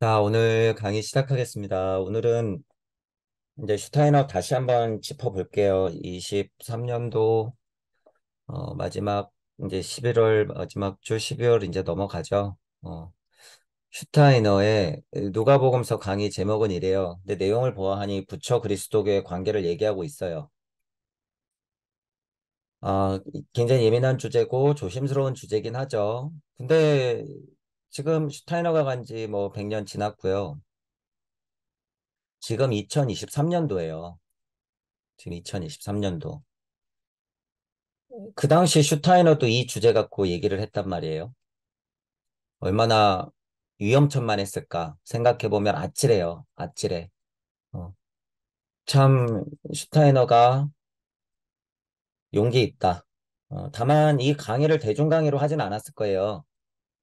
자, 오늘 강의 시작하겠습니다. 오늘은 이제 슈타이너 다시 한번 짚어볼게요. 23년도 어, 마지막 이제 11월 마지막 주 12월 이제 넘어가죠. 어, 슈타이너의 누가복음서 강의 제목은 이래요. 근데 내용을 보아하니 부처 그리스도교의 관계를 얘기하고 있어요. 아, 굉장히 예민한 주제고 조심스러운 주제긴 하죠. 근데 지금 슈타이너가 간지뭐 100년 지났고요. 지금 2023년도예요. 지금 2023년도. 그 당시 슈타이너도 이 주제 갖고 얘기를 했단 말이에요. 얼마나 위험천만했을까 생각해보면 아찔해요. 아찔해. 어. 참 슈타이너가 용기 있다. 어, 다만 이 강의를 대중 강의로 하진 않았을 거예요.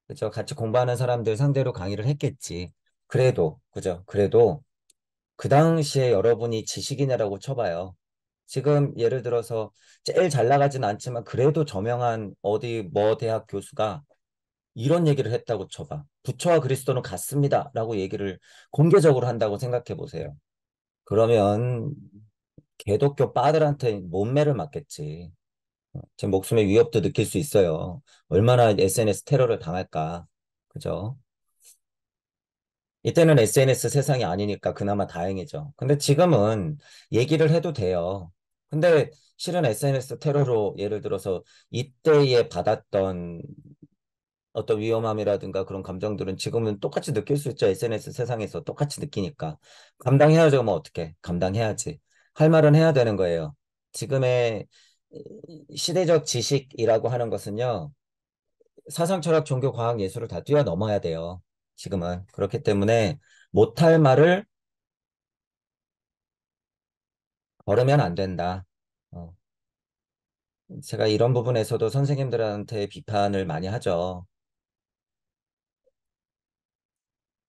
그죠? 같이 공부하는 사람들 상대로 강의를 했겠지. 그래도, 그죠? 그래도 그 당시에 여러분이 지식인이라고 쳐봐요. 지금 예를 들어서 제일 잘 나가진 않지만 그래도 저명한 어디 뭐 대학 교수가 이런 얘기를 했다고 쳐봐. 부처와 그리스도는 같습니다. 라고 얘기를 공개적으로 한다고 생각해 보세요. 그러면 개독교 빠들한테 몸매를 맞겠지. 제 목숨의 위협도 느낄 수 있어요. 얼마나 SNS 테러를 당할까. 그죠? 이때는 SNS 세상이 아니니까 그나마 다행이죠. 근데 지금은 얘기를 해도 돼요. 근데 실은 SNS 테러로 예를 들어서 이때에 받았던 어떤 위험함이라든가 그런 감정들은 지금은 똑같이 느낄 수 있죠. SNS 세상에서 똑같이 느끼니까. 감당해야죠. 뭐 어떻게. 감당해야지. 할 말은 해야 되는 거예요. 지금의 시대적 지식이라고 하는 것은요, 사상, 철학, 종교, 과학, 예술을 다 뛰어넘어야 돼요. 지금은. 그렇기 때문에 못할 말을 걸으면 안 된다. 어. 제가 이런 부분에서도 선생님들한테 비판을 많이 하죠.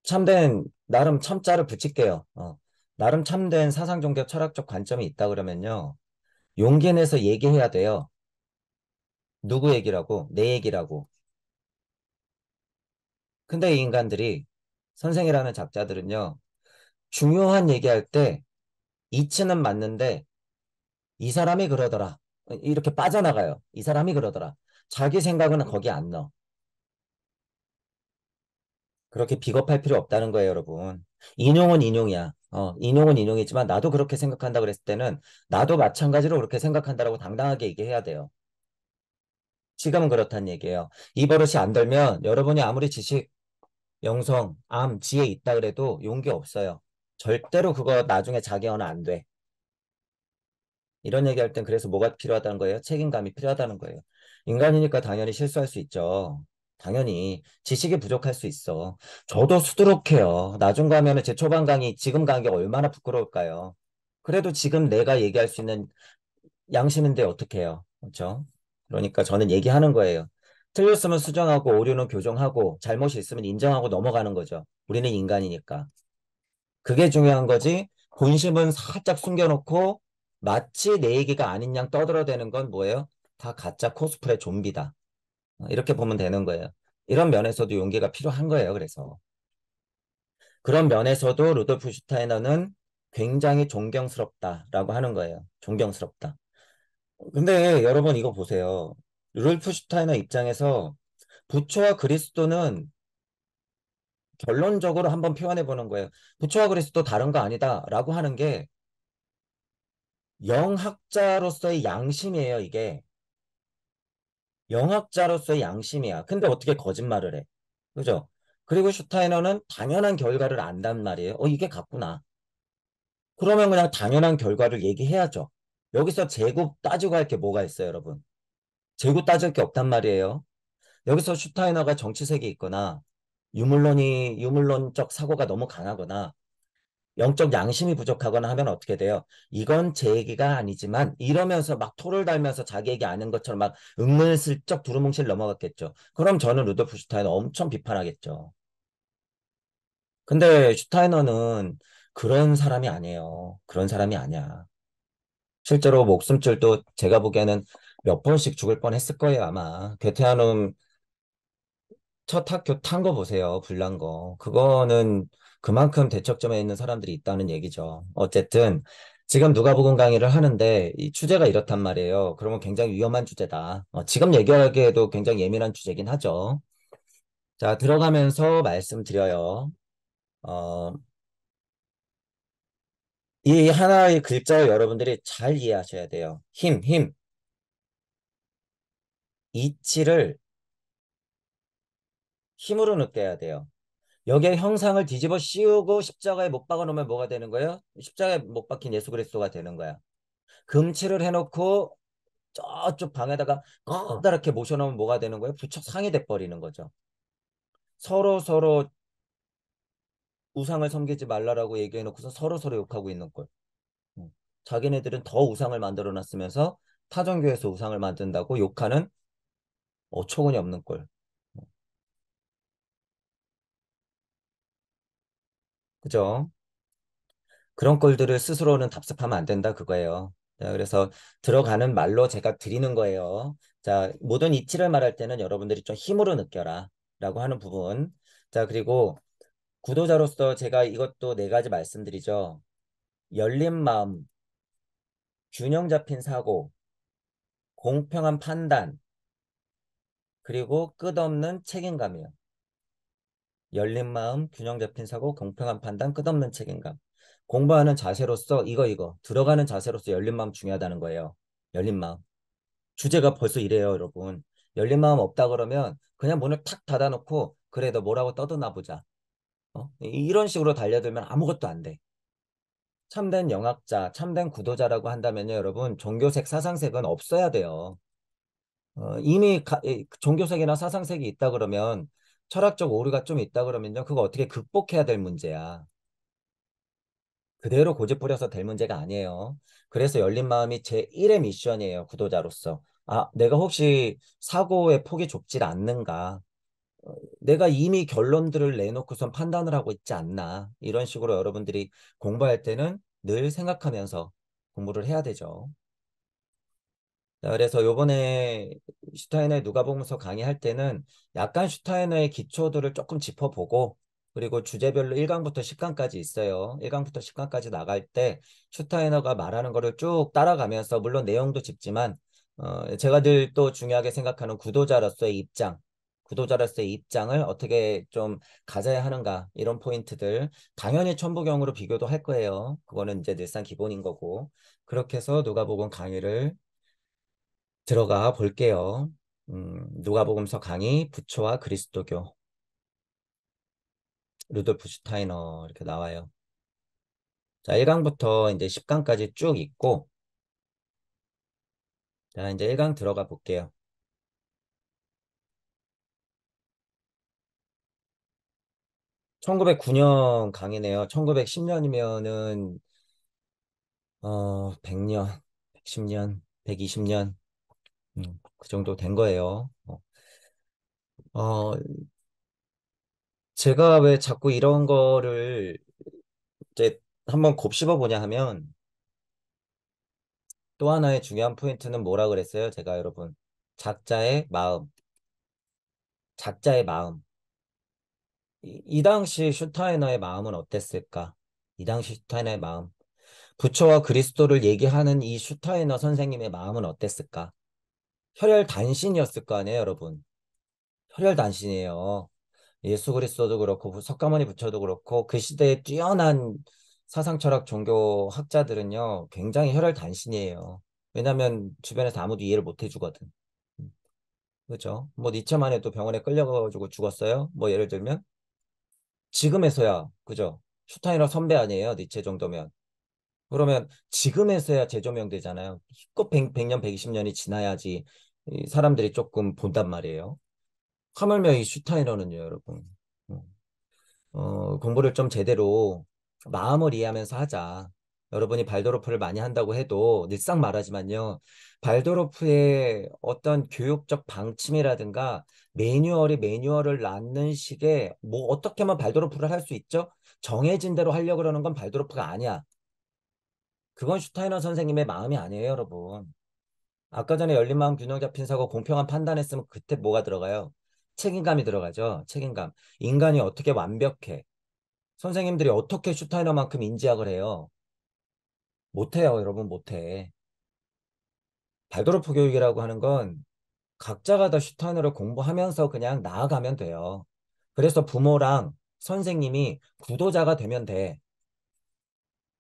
참된, 나름 참자를 붙일게요. 어. 나름 참된 사상, 종교, 철학적 관점이 있다 그러면요. 용기 내서 얘기해야 돼요. 누구 얘기라고? 내 얘기라고. 근데 이 인간들이 선생이라는 작자들은요. 중요한 얘기할 때 이치는 맞는데 이 사람이 그러더라. 이렇게 빠져나가요. 이 사람이 그러더라. 자기 생각은 거기 안 넣어. 그렇게 비겁할 필요 없다는 거예요, 여러분. 인용은 인용이야. 어, 인용은 인용이지만 나도 그렇게 생각한다 그랬을 때는 나도 마찬가지로 그렇게 생각한다라고 당당하게 얘기해야 돼요. 지금은 그렇다는 얘기예요. 이 버릇이 안 들면 여러분이 아무리 지식, 영성, 암, 지에 있다 그래도 용기 없어요. 절대로 그거 나중에 자기화는 안 돼. 이런 얘기할 땐 그래서 뭐가 필요하다는 거예요? 책임감이 필요하다는 거예요. 인간이니까 당연히 실수할 수 있죠. 당연히 지식이 부족할 수 있어. 저도 수두룩해요. 나중 가면은 제 초반 강의 지금 강의 가 얼마나 부끄러울까요? 그래도 지금 내가 얘기할 수 있는 양심인데 어떡 해요? 그렇죠? 그러니까 저는 얘기하는 거예요. 틀렸으면 수정하고 오류는 교정하고 잘못이 있으면 인정하고 넘어가는 거죠. 우리는 인간이니까. 그게 중요한 거지. 본심은 살짝 숨겨놓고 마치 내 얘기가 아닌 양 떠들어대는 건 뭐예요? 다 가짜 코스프레 좀비다. 어, 이렇게 보면 되는 거예요. 이런 면에서도 용기가 필요한 거예요. 그래서 그런 면에서도 루돌프 슈타이너는 굉장히 존경스럽다라고 하는 거예요. 존경스럽다. 근데 여러분 이거 보세요. 루돌프 슈타이너 입장에서 부처와 그리스도는 결론적으로 한번 표현해 보는 거예요. 부처와 그리스도 다른 거 아니다라고 하는 게 영학자로서의 양심이에요, 이게. 영학자로서의 양심이야. 근데 어떻게 거짓말을 해? 그죠? 그리고 슈타이너는 당연한 결과를 안단 말이에요. 어, 이게 같구나. 그러면 그냥 당연한 결과를 얘기해야죠. 여기서 재고 따지고 할 게 뭐가 있어요, 여러분? 재고 따질 게 없단 말이에요. 여기서 슈타이너가 정치색이 있거나 유물론이 유물론적 사고가 너무 강하거나 영적 양심이 부족하거나 하면 어떻게 돼요? 이건 제 얘기가 아니지만 이러면서 막 토를 달면서 자기 얘기 아는 것처럼 막 은근슬쩍 두루뭉실 넘어갔겠죠. 그럼 저는 루돌프 슈타이너 엄청 비판하겠죠. 근데 슈타이너는 그런 사람이 아니에요. 그런 사람이 아니야. 실제로 목숨줄도 제가 보기에는 몇 번씩 죽을 뻔 했을 거예요, 아마. 괴테아눔 첫 학교 탄 거 보세요. 불난 거. 그거는 그만큼 대척점에 있는 사람들이 있다는 얘기죠. 어쨌든 지금 누가복음 강의를 하는데 이 주제가 이렇단 말이에요. 그러면 굉장히 위험한 주제다. 어, 지금 얘기하기에도 굉장히 예민한 주제긴 하죠. 자, 들어가면서 말씀드려요. 어, 이 하나의 글자 여러분들이 잘 이해하셔야 돼요. 힘, 힘. 이치를 힘으로 느껴야 돼요. 여기에 형상을 뒤집어 씌우고 십자가에 못 박아 놓으면 뭐가 되는 거예요? 십자가에 못 박힌 예수 그리스도가 되는 거야. 금치를 해놓고 저쪽 방에다가 커다랗게 모셔놓으면 뭐가 되는 거예요? 부척 상이 돼버리는 거죠. 서로 서로 우상을 섬기지 말라라고 얘기해놓고서 서로 서로 욕하고 있는 걸. 음. 자기네들은 더 우상을 만들어놨으면서 타종교에서 우상을 만든다고 욕하는 어처구니 없는 꼴. 그죠? 그런 꼴들을 스스로는 답습하면 안 된다 그거예요. 자, 그래서 들어가는 말로 제가 드리는 거예요. 자, 모든 이치를 말할 때는 여러분들이 좀 힘으로 느껴라 라고 하는 부분. 자, 그리고 구도자로서 제가 이것도 네 가지 말씀드리죠. 열린 마음, 균형 잡힌 사고, 공평한 판단, 그리고 끝없는 책임감이요. 열린 마음, 균형 잡힌 사고, 공평한 판단, 끝없는 책임감. 공부하는 자세로서 이거 이거 들어가는 자세로서 열린 마음 중요하다는 거예요. 열린 마음. 주제가 벌써 이래요, 여러분. 열린 마음 없다 그러면 그냥 문을 탁 닫아놓고 그래 도 뭐라고 떠드나 보자. 어? 이런 식으로 달려들면 아무것도 안 돼. 참된 영학자, 참된 구도자라고 한다면요, 여러분 종교색, 사상색은 없어야 돼요. 어, 이미 가, 종교색이나 사상색이 있다 그러면 철학적 오류가 좀 있다 그러면요. 그거 어떻게 극복해야 될 문제야. 그대로 고집 부려서 될 문제가 아니에요. 그래서 열린 마음이 제1의 미션이에요. 구도자로서. 아, 내가 혹시 사고의 폭이 좁질 않는가? 어, 내가 이미 결론들을 내놓고선 판단을 하고 있지 않나? 이런 식으로 여러분들이 공부할 때는 늘 생각하면서 공부를 해야 되죠. 그래서 요번에 슈타이너의 누가보음서 강의할 때는 약간 슈타이너의 기초들을 조금 짚어보고 그리고 주제별로 1강부터 10강까지 있어요. 1강부터 10강까지 나갈 때 슈타이너가 말하는 거를 쭉 따라가면서 물론 내용도 짚지만 어, 제가 늘 또 중요하게 생각하는 구도자로서의 입장 구도자로서의 입장을 어떻게 좀 가져야 하는가 이런 포인트들 당연히 천부경으로 비교도 할 거예요. 그거는 이제 늘상 기본인 거고 그렇게 해서 누가 보건 강의를 들어가 볼게요. 음, 누가복음서 강의 부처와 그리스도교 루돌프 슈타이너 이렇게 나와요. 자, 1강부터 이제 10강까지 쭉 있고 자, 이제 1강 들어가 볼게요. 1 9 0 9년 강의네요. 1 9 1 0 년이면은 어, 0년1 1 0년1 2 0년 음, 그 정도 된 거예요. 어. 어, 제가 왜 자꾸 이런 거를 이제 한번 곱씹어 보냐 하면 또 하나의 중요한 포인트는 뭐라 그랬어요? 제가 여러분 작자의 마음, 작자의 마음. 이, 이 당시 슈타이너의 마음은 어땠을까? 이 당시 슈타이너의 마음. 부처와 그리스도를 얘기하는 이 슈타이너 선생님의 마음은 어땠을까? 혈혈 단신이었을 거 아니에요, 여러분. 혈혈 단신이에요. 예수 그리스도도 그렇고 석가모니 부처도 그렇고 그 시대의 뛰어난 사상 철학 종교 학자들은요 굉장히 혈혈 단신이에요. 왜냐하면 주변에서 아무도 이해를 못 해주거든. 그렇죠? 뭐 니체만 해도 병원에 끌려가지고 죽었어요. 뭐 예를 들면 지금에서야 그죠? 슈타이너 선배 아니에요 니체 정도면. 그러면 지금에서야 재조명되잖아요. 기껏 100, 년 120년이 지나야지 사람들이 조금 본단 말이에요. 하물며 이 슈타이너는요, 여러분. 음. 어, 공부를 좀 제대로 마음을 이해하면서 하자. 여러분이 발도로프를 많이 한다고 해도 늘상 말하지만요. 발도로프의 어떤 교육적 방침이라든가 매뉴얼이 매뉴얼을 낳는 식의 뭐 어떻게만 발도로프를 할 수 있죠? 정해진 대로 하려고 그러는 건 발도로프가 아니야. 그건 슈타이너 선생님의 마음이 아니에요, 여러분. 아까 전에 열린마음 균형 잡힌 사고 공평한 판단했으면 그때 뭐가 들어가요? 책임감이 들어가죠. 책임감. 인간이 어떻게 완벽해. 선생님들이 어떻게 슈타이너만큼 인지학을 해요. 못해요. 여러분 못해. 발도르프 교육이라고 하는 건 각자가 다 슈타이너를 공부하면서 그냥 나아가면 돼요. 그래서 부모랑 선생님이 구도자가 되면 돼.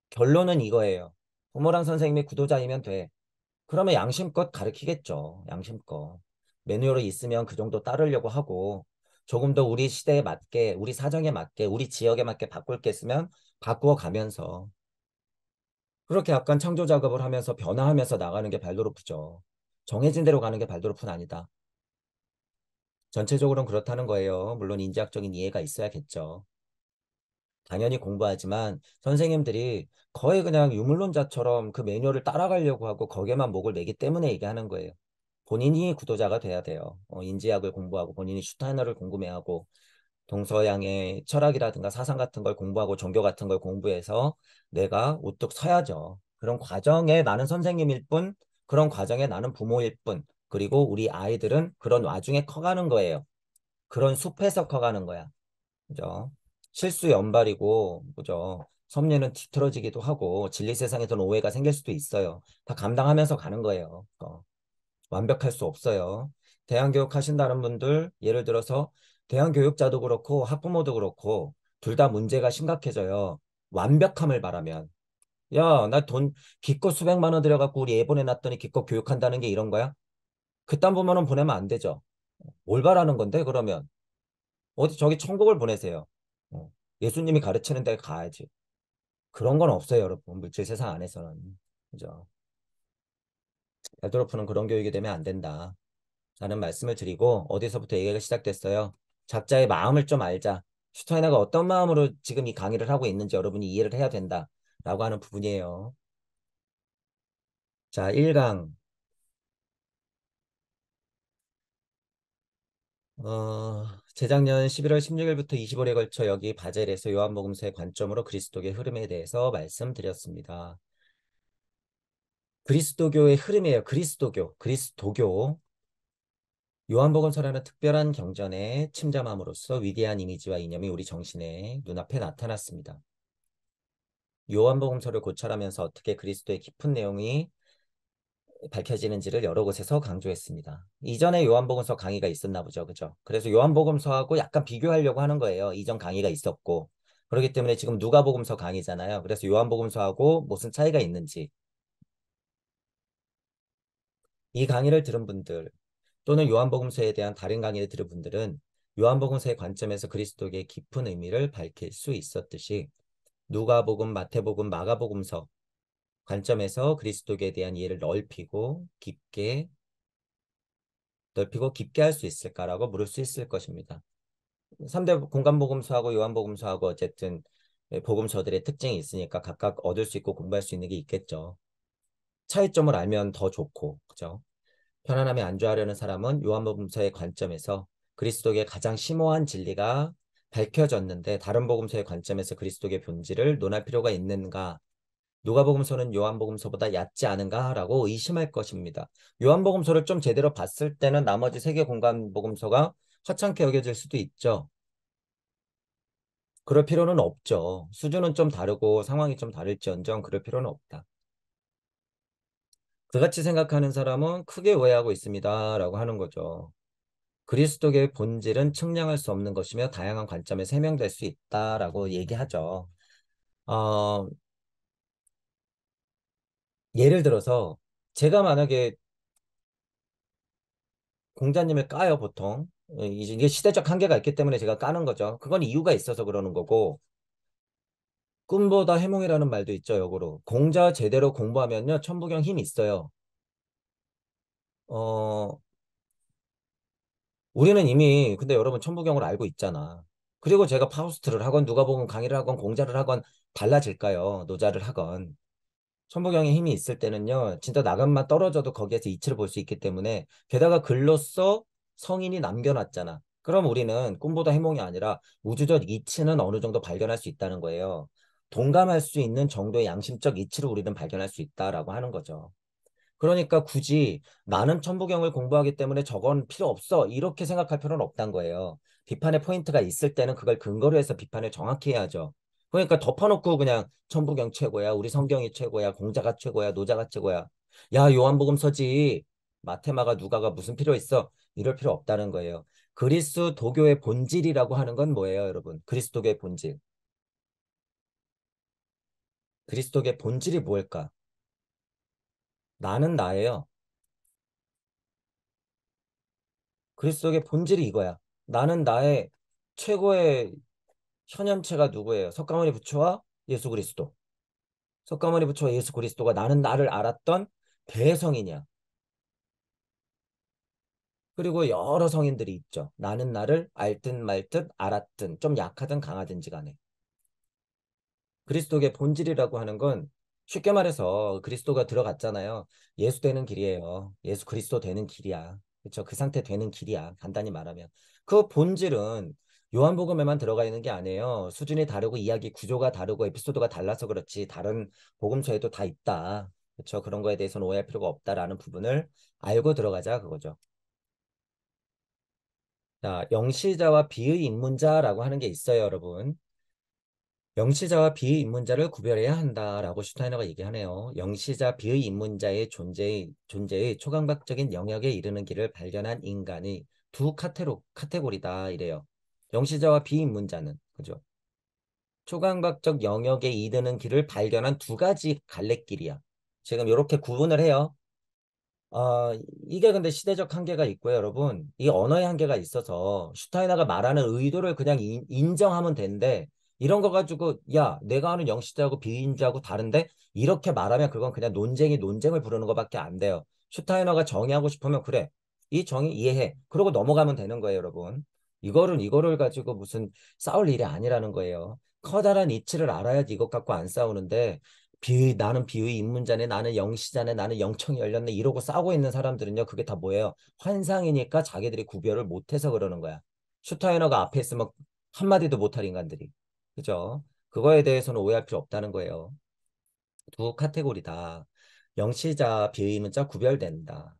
결론은 이거예요. 부모랑 선생님이 구도자이면 돼. 그러면 양심껏 가르키겠죠. 양심껏. 매뉴얼이 있으면 그 정도 따르려고 하고 조금 더 우리 시대에 맞게 우리 사정에 맞게 우리 지역에 맞게 바꿀 게 있으면 바꾸어 가면서 그렇게 약간 창조 작업을 하면서 변화하면서 나가는 게 발도르프죠. 정해진 대로 가는 게 발도르프는 아니다. 전체적으로는 그렇다는 거예요. 물론 인지학적인 이해가 있어야겠죠. 당연히 공부하지만 선생님들이 거의 그냥 유물론자처럼 그 매뉴얼을 따라가려고 하고 거기에만 목을 매기 때문에 얘기하는 거예요. 본인이 구도자가 돼야 돼요. 어, 인지학을 공부하고 본인이 슈타이너를 궁금해하고 동서양의 철학이라든가 사상 같은 걸 공부하고 종교 같은 걸 공부해서 내가 우뚝 서야죠. 그런 과정에 나는 선생님일 뿐, 그런 과정에 나는 부모일 뿐, 그리고 우리 아이들은 그런 와중에 커가는 거예요. 그런 숲에서 커가는 거야. 그죠? 실수 연발이고 그죠. 섭리는 뒤틀어지기도 하고 진리 세상에서는 오해가 생길 수도 있어요. 다 감당하면서 가는 거예요. 어. 완벽할 수 없어요. 대안교육 하신다는 분들 예를 들어서 대안교육자도 그렇고 학부모도 그렇고 둘 다 문제가 심각해져요. 완벽함을 바라면 야 나 돈 기껏 수백만 원 들여갖고 우리 애 보내놨더니 기껏 교육한다는 게 이런 거야? 그딴 부면은 보내면 안 되죠. 올바라는 건데 그러면 어디 저기 천국을 보내세요. 예수님이 가르치는 데 가야지. 그런 건 없어요, 여러분. 물질 세상 안에서는. 그죠? 베드로프는 그런 교육이 되면 안 된다. 라는 말씀을 드리고 어디서부터 얘기가 시작됐어요. 작자의 마음을 좀 알자. 슈타이너가 어떤 마음으로 지금 이 강의를 하고 있는지 여러분이 이해를 해야 된다. 라고 하는 부분이에요. 자, 1강. 어... 재작년 11월 16일부터 2 5일에 걸쳐 여기 바젤에서 요한복음서의 관점으로 그리스도교의 흐름에 대해서 말씀드렸습니다. 그리스도교의 흐름이에요. 그리스도교, 그리스도교. 요한복음서라는 특별한 경전에 침잠함으로써 위대한 이미지와 이념이 우리 정신의 눈앞에 나타났습니다. 요한복음서를 고찰하면서 어떻게 그리스도의 깊은 내용이 밝혀지는지를 여러 곳에서 강조했습니다. 이전에 요한복음서 강의가 있었나 보죠. 그죠? 그래서 요한복음서하고 약간 비교하려고 하는 거예요. 이전 강의가 있었고. 그렇기 때문에 지금 누가복음서 강의잖아요. 그래서 요한복음서하고 무슨 차이가 있는지. 이 강의를 들은 분들 또는 요한복음서에 대한 다른 강의를 들은 분들은 요한복음서의 관점에서 그리스도의 깊은 의미를 밝힐 수 있었듯이 누가복음, 마태복음, 마가복음서 관점에서 그리스도에 교 대한 이해를 넓히고 깊게 넓히고 깊게 할 수 있을까라고 물을 수 있을 것입니다. 3대 공간복음서하고 요한복음서하고 어쨌든 복음서들의 특징이 있으니까 각각 얻을 수 있고 공부할 수 있는 게 있겠죠. 차이점을 알면 더 좋고 그죠? 편안함에 안주하려는 사람은 요한복음서의 관점에서 그리스도의 가장 심오한 진리가 밝혀졌는데 다른 복음서의 관점에서 그리스도의 본질을 논할 필요가 있는가 누가복음서는 요한복음서보다 얕지 않은가라고 의심할 것입니다. 요한복음서를 좀 제대로 봤을 때는 나머지 세계 공간 복음서가 화창케 여겨질 수도 있죠. 그럴 필요는 없죠. 수준은 좀 다르고 상황이 좀 다를지언정 그럴 필요는 없다. 그같이 생각하는 사람은 크게 오해하고 있습니다. 라고 하는 거죠. 그리스도계의 본질은 측량할 수 없는 것이며 다양한 관점에 세명될 수 있다라고 얘기하죠. 어, 예를 들어서 제가 만약에 공자님을 까요 보통 예, 이게 시대적 한계가 있기 때문에 제가 까는 거죠. 그건 이유가 있어서 그러는 거고 꿈보다 해몽이라는 말도 있죠. 역으로 공자 제대로 공부하면요 천부경 힘이 있어요. 어 우리는 이미 근데 여러분 천부경을 알고 있잖아. 그리고 제가 파우스트를 하건 누가 보건 강의를 하건 공자를 하건 달라질까요? 노자를 하건 천부경의 힘이 있을 때는요, 진짜 나간만 떨어져도 거기에서 이치를 볼 수 있기 때문에 게다가 글로써 성인이 남겨놨잖아. 그럼 우리는 꿈보다 해몽이 아니라 우주적 이치는 어느 정도 발견할 수 있다는 거예요. 동감할 수 있는 정도의 양심적 이치를 우리는 발견할 수 있다라고 하는 거죠. 그러니까 굳이 나는 천부경을 공부하기 때문에 저건 필요 없어 이렇게 생각할 필요는 없단 거예요. 비판의 포인트가 있을 때는 그걸 근거로 해서 비판을 정확히 해야죠. 그러니까 덮어놓고 그냥 천부경 최고야, 우리 성경이 최고야, 공자가 최고야, 노자가 최고야. 야, 요한복음서지 마테마가 누가가 무슨 필요 있어? 이럴 필요 없다는 거예요. 그리스 도교의 본질이라고 하는 건 뭐예요, 여러분? 그리스도교의 본질. 그리스도교의 본질이 뭘까? 나는 나예요. 그리스도의 본질이 이거야. 나는 나의 최고의 현현체가 누구예요? 석가모니 부처와 예수 그리스도. 석가모니 부처와 예수 그리스도가 나는 나를 알았던 대성이냐. 그리고 여러 성인들이 있죠. 나는 나를 알든 말든 알았든 좀 약하든 강하든지 간에. 그리스도의 본질이라고 하는 건 쉽게 말해서 그리스도가 들어갔잖아요. 예수 되는 길이에요. 예수 그리스도 되는 길이야. 그렇죠? 그 상태 되는 길이야. 간단히 말하면. 그 본질은 요한복음에만 들어가 있는 게 아니에요. 수준이 다르고 이야기 구조가 다르고 에피소드가 달라서 그렇지 다른 복음서에도 다 있다. 그렇죠. 그런 거에 대해서는 오해할 필요가 없다라는 부분을 알고 들어가자 그거죠. 자, 영시자와 비의입문자라고 하는 게 있어요, 여러분. 영시자와 비의입문자를 구별해야 한다라고 슈타이너가 얘기하네요. 영시자 비의입문자의 존재의 존재의 초감각적인 영역에 이르는 길을 발견한 인간이 두 카테로, 카테고리다 이래요. 명시자와 비인문자는 그죠? 초감각적 영역에 이르는 길을 발견한 두 가지 갈래길이야. 지금 이렇게 구분을 해요. 어, 이게 근데 시대적 한계가 있고요, 여러분. 이 언어의 한계가 있어서 슈타이너가 말하는 의도를 그냥 인, 인정하면 되는데 이런 거 가지고 야 내가 하는 영시자하고 비인자하고 다른데 이렇게 말하면 그건 그냥 논쟁이 논쟁을 부르는 것밖에 안 돼요. 슈타이너가 정의하고 싶으면 그래 이 정의 이해해 그러고 넘어가면 되는 거예요 여러분 이거를 이거를 가지고 무슨 싸울 일이 아니라는 거예요. 커다란 이치를 알아야지 이것 갖고 안 싸우는데 비의 나는 비의 입문자네 나는 영시자네 나는 영청이 열렸네 이러고 싸우고 있는 사람들은요 그게 다 뭐예요 환상이니까 자기들이 구별을 못해서 그러는 거야 슈타이너가 앞에 있으면 한마디도 못할 인간들이 그죠 그거에 대해서는 오해할 필요 없다는 거예요 두 카테고리다 영시자 비의문자 구별된다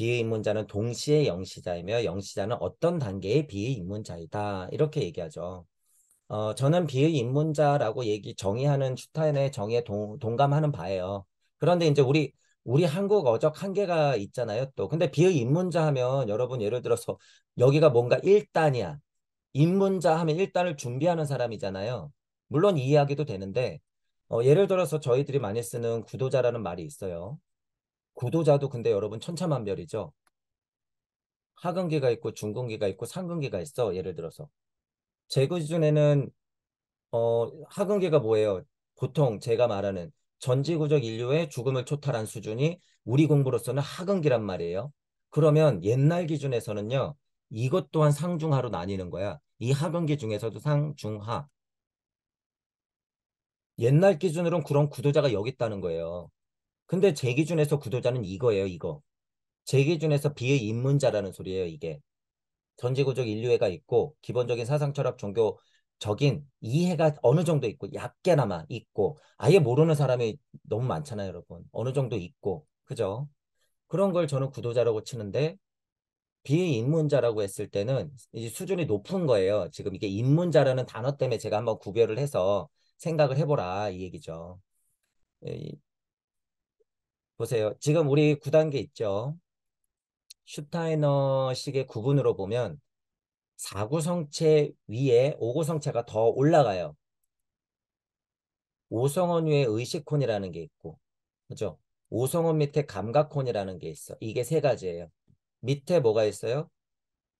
비의입문자는 동시에 영시자이며 영시자는 어떤 단계의 비의입문자이다 이렇게 얘기하죠. 어, 저는 비의입문자라고 얘기 정의하는 슈타인의 정의에 동, 동감하는 바예요. 그런데 이제 우리 우리 한국 어적 한계가 있잖아요. 또 근데 비의입문자 하면 여러분 예를 들어서 여기가 뭔가 일단이야 입문자 하면 일단을 준비하는 사람이잖아요. 물론 이해하기도 되는데 어, 예를 들어서 저희들이 많이 쓰는 구도자라는 말이 있어요. 구도자도 근데 여러분 천차만별이죠. 하근기가 있고 중근기가 있고 상근기가 있어. 예를 들어서 제 기준에는 어 하근기가 뭐예요? 보통 제가 말하는 전지구적 인류의 죽음을 초탈한 수준이 우리 공부로서는 하근기란 말이에요. 그러면 옛날 기준에서는요. 이것 또한 상중하로 나뉘는 거야. 이 하근기 중에서도 상중하. 옛날 기준으로는 그런 구도자가 여기 있다는 거예요. 근데 제 기준에서 구도자는 이거예요, 이거. 제 기준에서 비의 입문자라는 소리예요, 이게. 전지구적 인류애가 있고 기본적인 사상 철학 종교적인 이해가 어느 정도 있고 약게나마 있고 아예 모르는 사람이 너무 많잖아요, 여러분. 어느 정도 있고. 그죠? 그런 걸 저는 구도자라고 치는데 비의입문자라고 했을 때는 이제 수준이 높은 거예요. 지금 이게 입문자라는 단어 때문에 제가 한번 구별을 해서 생각을 해보라 이 얘기죠. 보세요. 지금 우리 9단계 있죠. 슈타이너식의 구분으로 보면 4구 성체 위에 5구 성체가 더 올라가요. 5성원 위에 의식콘이라는 게 있고 그죠? 5성원 밑에 감각콘이라는 게 있어. 이게 세 가지예요. 밑에 뭐가 있어요?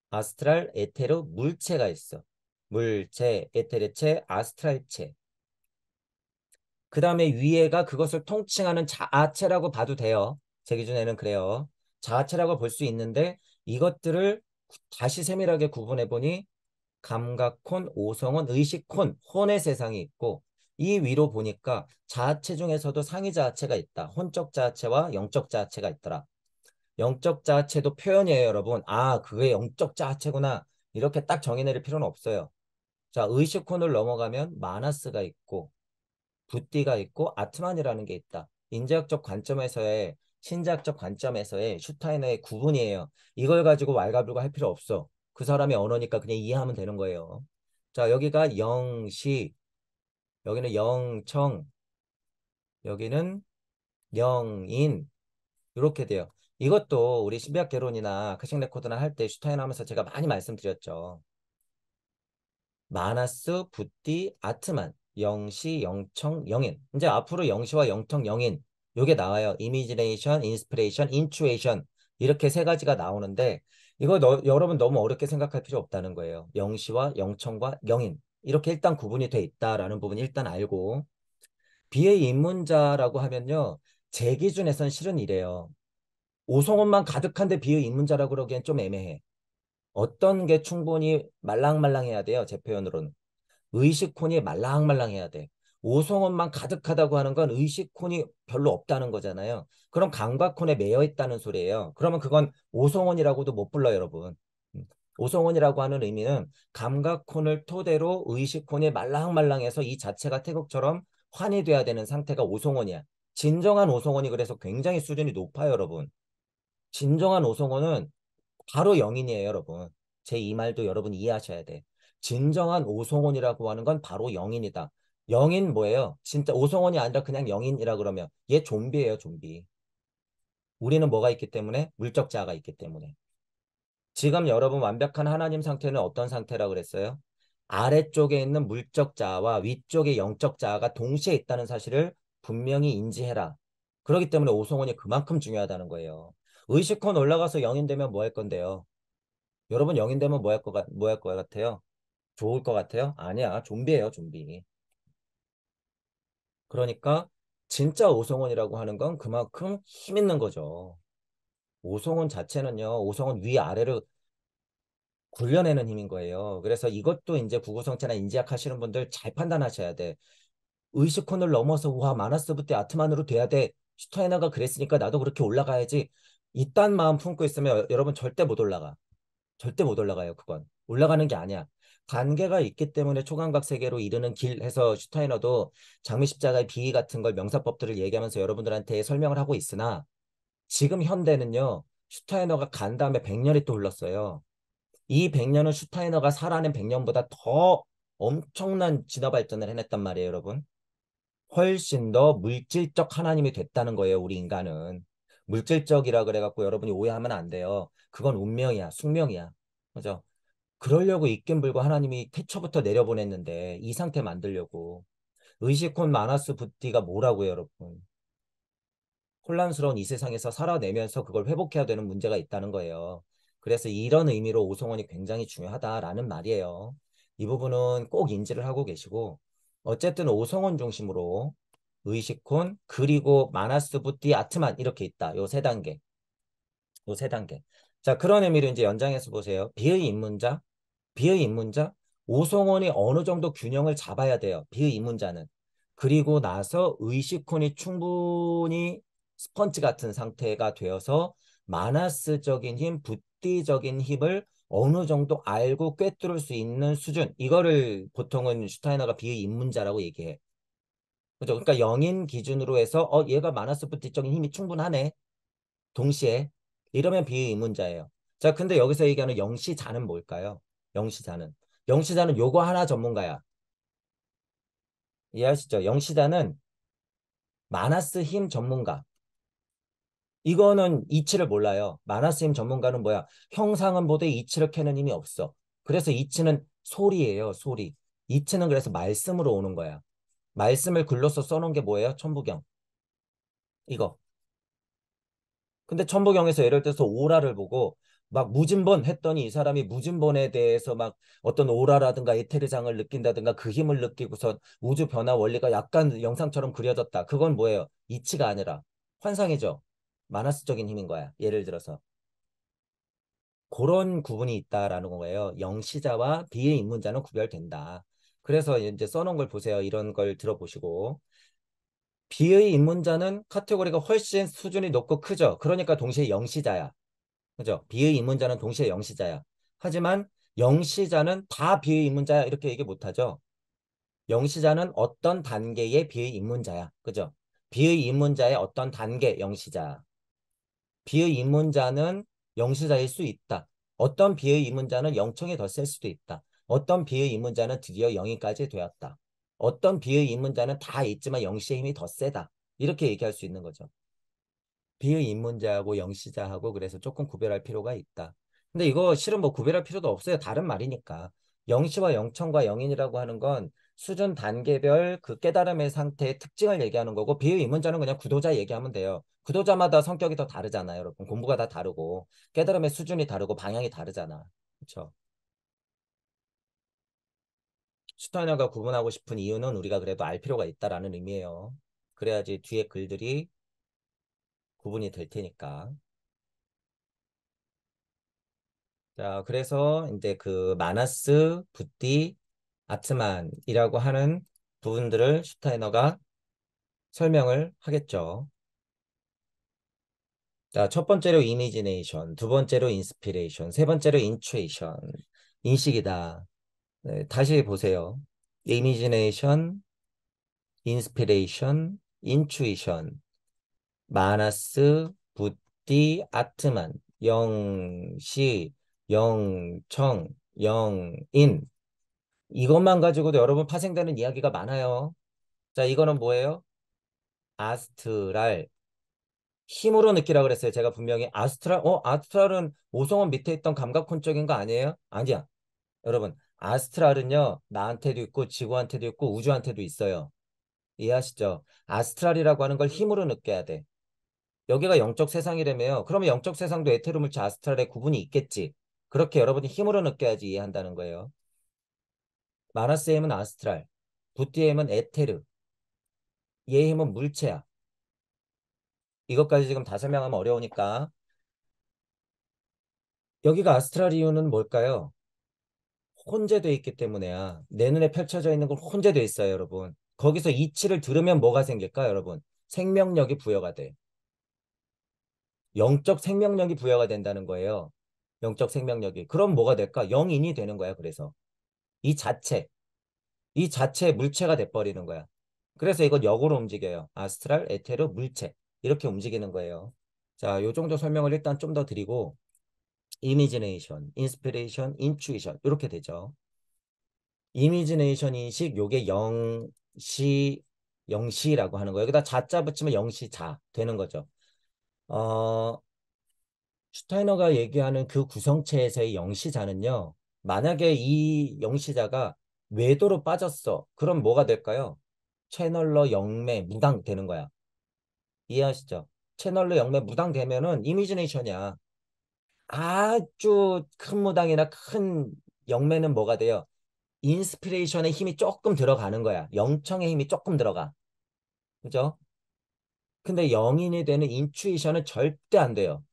아스트랄, 에테르, 물체가 있어. 물체, 에테르체, 아스트랄체. 그 다음에 위에가 그것을 통칭하는 자아체라고 봐도 돼요. 제 기준에는 그래요. 자아체라고 볼 수 있는데 이것들을 다시 세밀하게 구분해 보니 감각혼, 오성혼, 의식혼, 혼의 세상이 있고 이 위로 보니까 자아체 중에서도 상위 자아체가 있다. 혼적 자아체와 영적 자아체가 있더라. 영적 자아체도 표현이에요, 여러분. 아, 그게 영적 자아체구나. 이렇게 딱 정의 내릴 필요는 없어요. 자, 의식혼을 넘어가면 마나스가 있고 부띠가 있고 아트만이라는 게 있다. 인재학적 관점에서의 신재학적 관점에서의 슈타이너의 구분이에요. 이걸 가지고 왈가불가 할 필요 없어. 그 사람의 언어니까 그냥 이해하면 되는 거예요. 자, 여기가 영시, 여기는 영청, 여기는 영인 이렇게 돼요. 이것도 우리 신비학 개론이나 카식 레코드나 할 때 슈타인 하면서 제가 많이 말씀드렸죠. 마나스, 부띠, 아트만 영시, 영청, 영인. 이제 앞으로 영시와 영청, 영인 요게 나와요. 이미지네이션, 인스피레이션, 인추에이션 이렇게 세 가지가 나오는데 이거 너, 여러분 너무 어렵게 생각할 필요 없다는 거예요. 영시와 영청과 영인 이렇게 일단 구분이 돼 있다라는 부분 일단 알고 비의 입문자라고 하면요. 제 기준에선 실은 이래요. 오성원만 가득한데 비의 입문자라고 그러기엔 좀 애매해. 어떤 게 충분히 말랑말랑해야 돼요. 제 표현으로는. 의식혼이 말랑말랑해야 돼. 오성혼만 가득하다고 하는 건 의식혼이 별로 없다는 거잖아요. 그럼 강박혼에 매여 있다는 소리예요. 그러면 그건 오성혼이라고도 못 불러 요 여러분. 음, 오성혼이라고 하는 의미는 감각혼을 토대로 의식혼이 말랑말랑해서 이 자체가 태극처럼 환이 돼야 되는 상태가 오성혼이야. 진정한 오성혼이 그래서 굉장히 수준이 높아요, 여러분. 진정한 오성혼은 바로 영인이에요, 여러분. 제 이 말도 여러분 이해하셔야 돼. 진정한 오성원이라고 하는 건 바로 영인이다. 영인 뭐예요? 진짜 오성원이 아니라 그냥 영인이라 그러면 얘 좀비예요, 좀비. 우리는 뭐가 있기 때문에 물적 자아가 있기 때문에. 지금 여러분 완벽한 하나님 상태는 어떤 상태라 그랬어요? 아래쪽에 있는 물적 자아와 위쪽에 영적 자아가 동시에 있다는 사실을 분명히 인지해라. 그렇기 때문에 오성원이 그만큼 중요하다는 거예요. 의식권 올라가서 영인 되면 뭐 할 건데요? 여러분 영인 되면 뭐 할것뭐 뭐 같아요? 좋을 것 같아요? 아니야. 좀비예요, 좀비. 그러니까 진짜 오성원이라고 하는 건 그만큼 힘 있는 거죠. 오성원 자체는요. 오성원 위아래로 굴려내는 힘인 거예요. 그래서 이것도 이제 구구성체나 인지학하시는 분들 잘 판단하셔야 돼. 의식혼을 넘어서 와 마나스부터 아트만으로 돼야 돼. 슈타이너가 그랬으니까 나도 그렇게 올라가야지. 이딴 마음 품고 있으면 여러분 절대 못 올라가. 절대 못 올라가요, 그건. 올라가는 게 아니야. 관계가 있기 때문에 초감각 세계로 이르는 길 해서 슈타이너도 장미 십자가의 비위 같은 걸 명사법들을 얘기하면서 여러분들한테 설명을 하고 있으나 지금 현대는요. 슈타이너가 간 다음에 100년이 또 흘렀어요. 이 100년은 슈타이너가 살아낸 100년보다 더 엄청난 진화 발전을 해냈단 말이에요, 여러분. 훨씬 더 물질적 하나님이 됐다는 거예요, 우리 인간은. 물질적이라 그래갖고 여러분이 오해하면 안 돼요. 그건 운명이야, 숙명이야. 그죠? 그러려고 있긴불과 하나님이 태초부터 내려보냈는데 이 상태 만들려고 의식혼 마나스 부띠가 뭐라고요 여러분 혼란스러운 이 세상에서 살아내면서 그걸 회복해야 되는 문제가 있다는 거예요 그래서 이런 의미로 오성원이 굉장히 중요하다라는 말이에요 이 부분은 꼭 인지를 하고 계시고 어쨌든 오성원 중심으로 의식혼 그리고 마나스 부띠 아트만 이렇게 있다 요 세 단계 요 세 단계 자 그런 의미로 이제 연장해서 보세요 비의 입문자 비의입문자 오송원이 어느 정도 균형을 잡아야 돼요. 비의입문자는. 그리고 나서 의식혼이 충분히 스펀지 같은 상태가 되어서 마나스적인 힘, 부띠적인 힘을 어느 정도 알고 꿰뚫을 수 있는 수준. 이거를 보통은 슈타이너가 비의입문자라고 얘기해. 그죠? 그러니까 영인 기준으로 해서 어 얘가 마나스 부띠적인 힘이 충분하네. 동시에 이러면 비의문자예요. 입 자, 근데 여기서 얘기하는 영시자는 뭘까요? 영시자는. 영시자는 요거 하나 전문가야. 이해하시죠? 영시자는 마나스 힘 전문가. 이거는 이치를 몰라요. 마나스 힘 전문가는 뭐야? 형상은 보되 이치를 캐는 힘이 없어. 그래서 이치는 소리예요. 소리. 이치는 그래서 말씀으로 오는 거야. 말씀을 글로써 써놓은 게 뭐예요? 천부경. 이거. 근데 천부경에서 예를 들어서 오라를 보고 막 무진번 했더니 이 사람이 무진번에 대해서 막 어떤 오라라든가 에테르장을 느낀다든가 그 힘을 느끼고서 우주 변화 원리가 약간 영상처럼 그려졌다. 그건 뭐예요? 이치가 아니라 환상이죠. 마나스적인 힘인 거야. 예를 들어서. 그런 구분이 있다라는 거예요. 영시자와 비의 입문자는 구별된다. 그래서 이제 써놓은 걸 보세요. 이런 걸 들어보시고. 비의 입문자는 카테고리가 훨씬 수준이 높고 크죠. 그러니까 동시에 영시자야. 그죠? 비의 입문자는 동시에 영시자야. 하지만 영시자는 다 비의 입문자야 이렇게 얘기 못하죠. 영시자는 어떤 단계의 비의 입문자야. 그죠? 비의 입문자의 어떤 단계 영시자. 비의 입문자는 영시자일 수 있다. 어떤 비의 입문자는 영청이 더셀 수도 있다. 어떤 비의 입문자는 드디어 영이까지 되었다. 어떤 비의 입문자는 다 있지만 영시의 힘이 더 세다. 이렇게 얘기할 수 있는 거죠. 비의입문자하고 영시자하고 그래서 조금 구별할 필요가 있다. 근데 이거 실은 뭐 구별할 필요도 없어요. 다른 말이니까. 영시와 영천과 영인이라고 하는 건 수준 단계별 그 깨달음의 상태의 특징을 얘기하는 거고 비의문자는 입 그냥 구도자 얘기하면 돼요. 구도자마다 성격이 더 다르잖아요, 여러분. 공부가 다 다르고 깨달음의 수준이 다르고 방향이 다르잖아. 그렇죠? 수타냐가 구분하고 싶은 이유는 우리가 그래도 알 필요가 있다라는 의미예요. 그래야지 뒤에 글들이 구분이 될 테니까. 자, 그래서 이제 그 마나스, 부띠, 아트만이라고 하는 부분들을 슈타이너가 설명을 하겠죠. 자, 첫 번째로 이미지네이션, 두 번째로 인스피레이션, 세 번째로 인츄에이션 인식이다. 네, 다시 보세요. 이미지네이션, 인스피레이션, 인추이션, 마나스, 부띠, 아트만, 영시, 영청, 영인 이것만 가지고도 여러분 파생되는 이야기가 많아요. 자, 이거는 뭐예요? 아스트랄. 힘으로 느끼라 그랬어요. 제가 분명히 아스트랄, 어, 아스트랄은 오성원 밑에 있던 감각혼적인 거 아니에요? 아니야. 여러분, 아스트랄은요, 나한테도 있고, 지구한테도 있고, 우주한테도 있어요. 이해하시죠? 아스트랄이라고 하는 걸 힘으로 느껴야 돼. 여기가 영적 세상이라며요. 그러면 영적 세상도 에테르 물체 아스트랄의 구분이 있겠지. 그렇게 여러분이 힘으로 느껴야지 이해한다는 거예요. 마나스의 힘은 아스트랄, 부티의 힘은 에테르, 예의 힘은 물체야. 이것까지 지금 다 설명하면 어려우니까 여기가 아스트랄 이유는 뭘까요? 혼재되어 있기 때문에야. 내 눈에 펼쳐져 있는 건혼재되어 있어요, 여러분. 거기서 이치를 들으면 뭐가 생길까, 여러분? 생명력이 부여가 돼. 영적 생명력이 부여가 된다는 거예요. 영적 생명력이. 그럼 뭐가 될까? 영인이 되는 거야. 그래서 이 자체, 이 자체 물체가 돼버리는 거야. 그래서 이건 역으로 움직여요. 아스트랄, 에테르, 물체 이렇게 움직이는 거예요. 자, 요 정도 설명을 일단 좀 더 드리고 이미지네이션, 인스피레이션, 인추이션 이렇게 되죠. 이미지네이션 인식 요게 영시 영시라고 하는 거예요. 여기다 자자 붙이면 영시자 되는 거죠. 어, 슈타이너가 얘기하는 그 구성체에서의 영시자는요. 만약에 이 영시자가 외도로 빠졌어. 그럼 뭐가 될까요? 채널러 영매 무당 되는 거야. 이해하시죠? 채널러 영매 무당 되면은 이미지네이션이야. 아주 큰 무당이나 큰 영매는 뭐가 돼요? 인스피레이션의 힘이 조금 들어가는 거야. 영청의 힘이 조금 들어가. 그죠? 근데 영인이 되는 인추이션은 절대 안 돼요.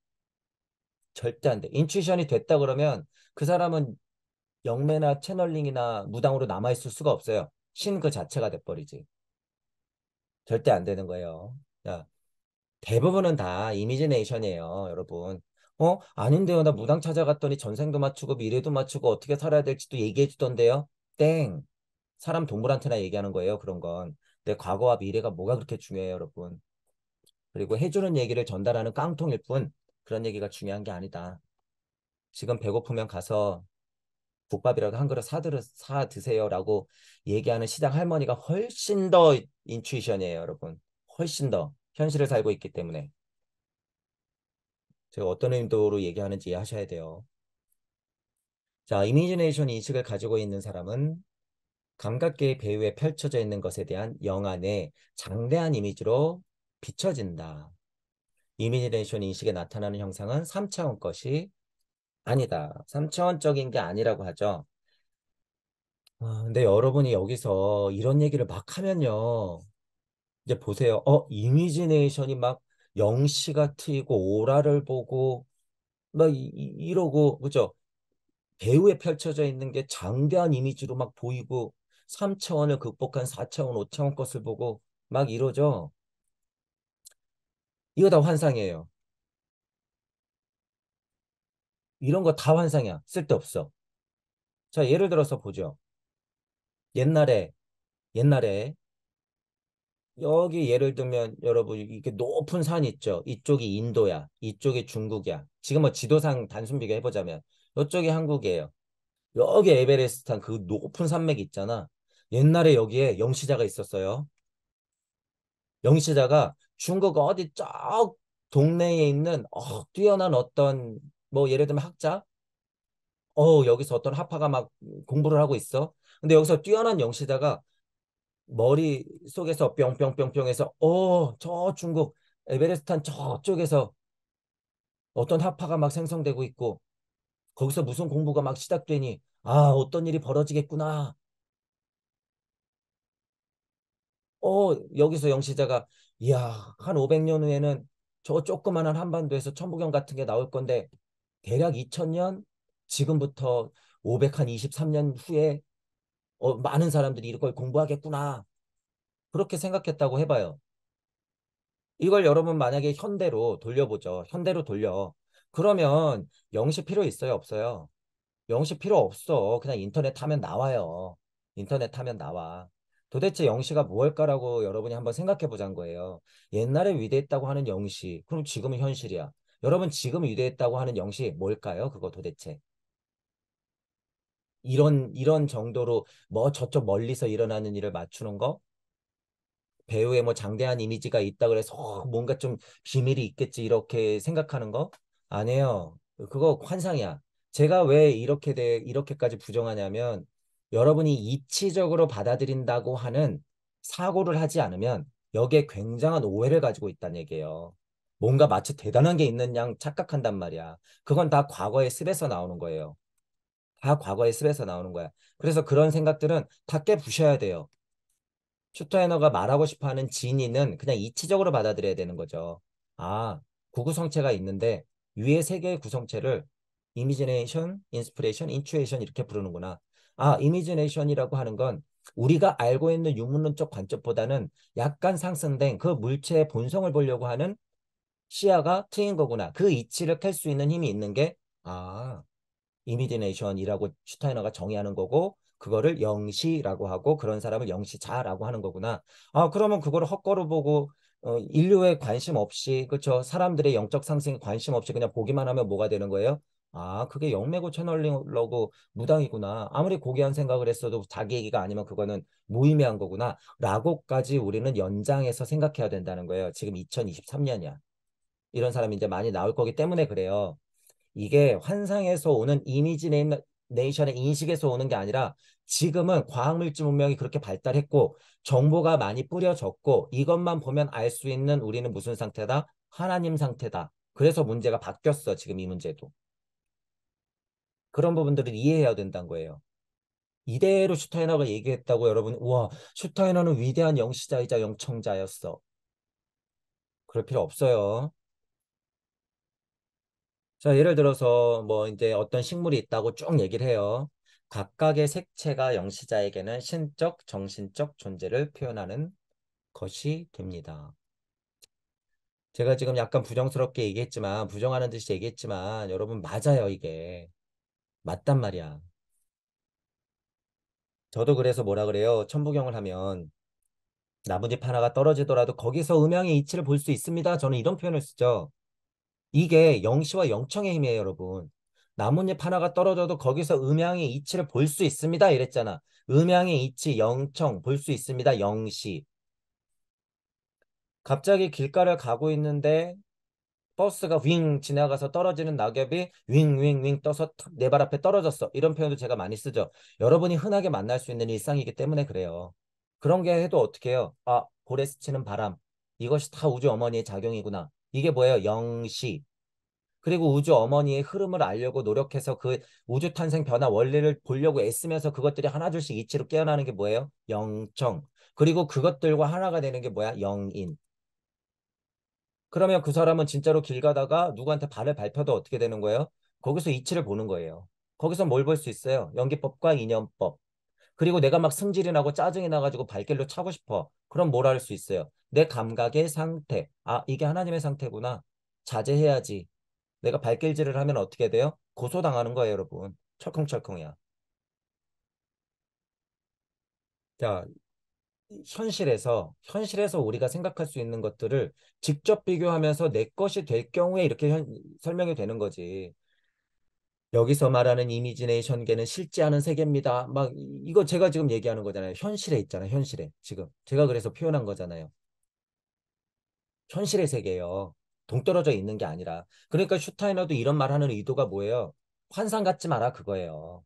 절대 안 돼. 인추이션이 됐다 그러면 그 사람은 영매나 채널링이나 무당으로 남아있을 수가 없어요. 신 그 자체가 돼버리지. 절대 안 되는 거예요. 야, 대부분은 다 이미지네이션이에요, 여러분. 어? 아닌데요. 나 무당 찾아갔더니 전생도 맞추고 미래도 맞추고 어떻게 살아야 될지도 얘기해 주던데요. 땡. 사람 동물한테나 얘기하는 거예요, 그런 건. 내 과거와 미래가 뭐가 그렇게 중요해요, 여러분. 그리고 해주는 얘기를 전달하는 깡통일 뿐 그런 얘기가 중요한 게 아니다. 지금 배고프면 가서 국밥이라도 한 그릇 사드르, 사 드세요라고 얘기하는 시장 할머니가 훨씬 더 인투이션이에요, 여러분. 훨씬 더 현실을 살고 있기 때문에. 제가 어떤 의도로 얘기하는지 이해하셔야 돼요. 자, 이미지네이션 인식을 가지고 있는 사람은 감각계의 배후에 펼쳐져 있는 것에 대한 영안의 장대한 이미지로 비춰진다. 이미지이션 인식에 나타나는 형상은 3차원 것이 아니다. 3차원적인 게 아니라고 하죠. 아, 근데 여러분이 여기서 이런 얘기를 막 하면요. 이제 보세요. 어, 이미지네이션이 막 영시가 트이고 오라를 보고 막 이, 이러고 그죠? 배우에 펼쳐져 있는 게 장대한 이미지로 막 보이고 3차원을 극복한 4차원, 5차원 것을 보고 막 이러죠. 이거 다 환상이에요. 이런 거 다 환상이야. 쓸데없어. 자, 예를 들어서 보죠. 옛날에, 옛날에, 여기 예를 들면 여러분 이렇게 높은 산 있죠. 이쪽이 인도야. 이쪽이 중국이야. 지금 뭐 지도상 단순 비교해보자면 이쪽이 한국이에요. 여기 에베레스트산 그 높은 산맥 있잖아. 옛날에 여기에 영시자가 있었어요. 영시자가 중국 어디 쫙 동네에 있는 어, 뛰어난 어떤 뭐 예를 들면 학자 어 여기서 어떤 학파가 막 공부를 하고 있어 근데 여기서 뛰어난 영시자가 머리 속에서 뿅뿅뿅뿅해서 어 저 중국 에베레스탄 저쪽에서 어떤 학파가 막 생성되고 있고 거기서 무슨 공부가 막 시작되니 아 어떤 일이 벌어지겠구나 어 여기서 영시자가 이야, 한 500년 후에는 저 조그만한 한반도에서 천부경 같은 게 나올 건데 대략 2000년 지금부터 523년 후에 어, 많은 사람들이 이걸 공부하겠구나. 그렇게 생각했다고 해봐요. 이걸 여러분 만약에 현대로 돌려보죠. 현대로 돌려. 그러면 영시 필요 있어요? 없어요? 영시 필요 없어. 그냥 인터넷 하면 나와요. 인터넷 하면 나와. 도대체 영시가 뭘까라고 여러분이 한번 생각해 보자는 거예요. 옛날에 위대했다고 하는 영시, 그럼 지금은 현실이야. 여러분 지금 위대했다고 하는 영시 뭘까요? 그거 도대체. 이런 이런 정도로 뭐 저쪽 멀리서 일어나는 일을 맞추는 거 배우의 뭐 장대한 이미지가 있다 그래서 어, 뭔가 좀 비밀이 있겠지 이렇게 생각하는 거 아니에요 그거 환상이야 제가 왜 이렇게 돼 이렇게까지 부정하냐면 여러분이 이치적으로 받아들인다고 하는 사고를 하지 않으면 여기에 굉장한 오해를 가지고 있다는 얘기예요. 뭔가 마치 대단한 게 있는 양 착각한단 말이야. 그건 다 과거의 습에서 나오는 거예요. 다 과거의 습에서 나오는 거야. 그래서 그런 생각들은 다 깨부셔야 돼요. 슈터해너가 말하고 싶어하는 진의는 그냥 이치적으로 받아들여야 되는 거죠. 아, 구구성체가 있는데 위의세 개의 구성체를 이미지네이션, 인스프레이션 인추에이션 이렇게 부르는구나. 아, 이미지네이션이라고 하는 건 우리가 알고 있는 유문론적 관점보다는 약간 상승된 그 물체의 본성을 보려고 하는 시야가 트인 거구나. 그 이치를 캘 수 있는 힘이 있는 게 아, 이미지네이션이라고 슈타이너가 정의하는 거고 그거를 영시라고 하고 그런 사람을 영시자라고 하는 거구나. 아, 그러면 그거를 헛거로 보고 어, 인류에 관심 없이 그렇죠. 사람들의 영적 상승에 관심 없이 그냥 보기만 하면 뭐가 되는 거예요? 아, 그게 영매고 채널링러고 무당이구나. 아무리 고귀한 생각을 했어도 자기 얘기가 아니면 그거는 무의미한 거구나. 라고까지 우리는 연장해서 생각해야 된다는 거예요. 지금 2023년이야. 이런 사람이 이제 많이 나올 거기 때문에 그래요. 이게 환상에서 오는 이미지 네이션의 인식에서 오는 게 아니라 지금은 과학물질 문명이 그렇게 발달했고 정보가 많이 뿌려졌고 이것만 보면 알 수 있는 우리는 무슨 상태다? 하나님 상태다. 그래서 문제가 바뀌었어. 지금 이 문제도. 그런 부분들을 이해해야 된다는 거예요. 이대로 슈타이너가 얘기했다고 여러분 우와 슈타이너는 위대한 영시자이자 영청자였어. 그럴 필요 없어요. 자 예를 들어서 뭐 이제 어떤 식물이 있다고 쭉 얘기를 해요. 각각의 색채가 영시자에게는 신적, 정신적 존재를 표현하는 것이 됩니다. 제가 지금 약간 부정스럽게 얘기했지만 부정하는 듯이 얘기했지만 여러분 맞아요 이게 맞단 말이야. 저도 그래서 뭐라 그래요. 천부경을 하면 나뭇잎 하나가 떨어지더라도 거기서 음향의 이치를 볼 수 있습니다. 저는 이런 표현을 쓰죠. 이게 영시와 영청의 힘이에요, 여러분. 나뭇잎 하나가 떨어져도 거기서 음향의 이치를 볼 수 있습니다. 이랬잖아. 음향의 이치, 영청, 볼 수 있습니다. 영시. 갑자기 길가를 가고 있는데 버스가 윙 지나가서 떨어지는 낙엽이 윙윙윙 떠서 내 발 앞에 떨어졌어. 이런 표현도 제가 많이 쓰죠. 여러분이 흔하게 만날 수 있는 일상이기 때문에 그래요. 그런 게 해도 어떻게 해요? 아, 볼에 스치는 바람. 이것이 다 우주 어머니의 작용이구나. 이게 뭐예요? 영시. 그리고 우주 어머니의 흐름을 알려고 노력해서 그 우주 탄생 변화 원리를 보려고 애쓰면서 그것들이 하나둘씩 이치로 깨어나는 게 뭐예요? 영청. 그리고 그것들과 하나가 되는 게 뭐야? 영인. 그러면 그 사람은 진짜로 길 가다가 누구한테 발을 밟혀도 어떻게 되는 거예요? 거기서 이치를 보는 거예요. 거기서 뭘 볼 수 있어요? 연기법과 인연법. 그리고 내가 막 승질이 나고 짜증이 나가지고 발길로 차고 싶어. 그럼 뭘 할 수 있어요? 내 감각의 상태. 아, 이게 하나님의 상태구나. 자제해야지. 내가 발길질을 하면 어떻게 돼요? 고소당하는 거예요, 여러분. 철컹철컹이야. 자, 현실에서 현실에서 우리가 생각할 수 있는 것들을 직접 비교하면서 내 것이 될 경우에 이렇게 현, 설명이 되는 거지. 여기서 말하는 이미지네이션계는 실제 하는 세계입니다. 막 이거 제가 지금 얘기하는 거잖아요. 현실에 있잖아요. 현실에 지금 제가 그래서 표현한 거잖아요. 현실의 세계예요. 동떨어져 있는 게 아니라. 그러니까 슈타이너도 이런 말하는 의도가 뭐예요? 환상 같지 마라 그거예요.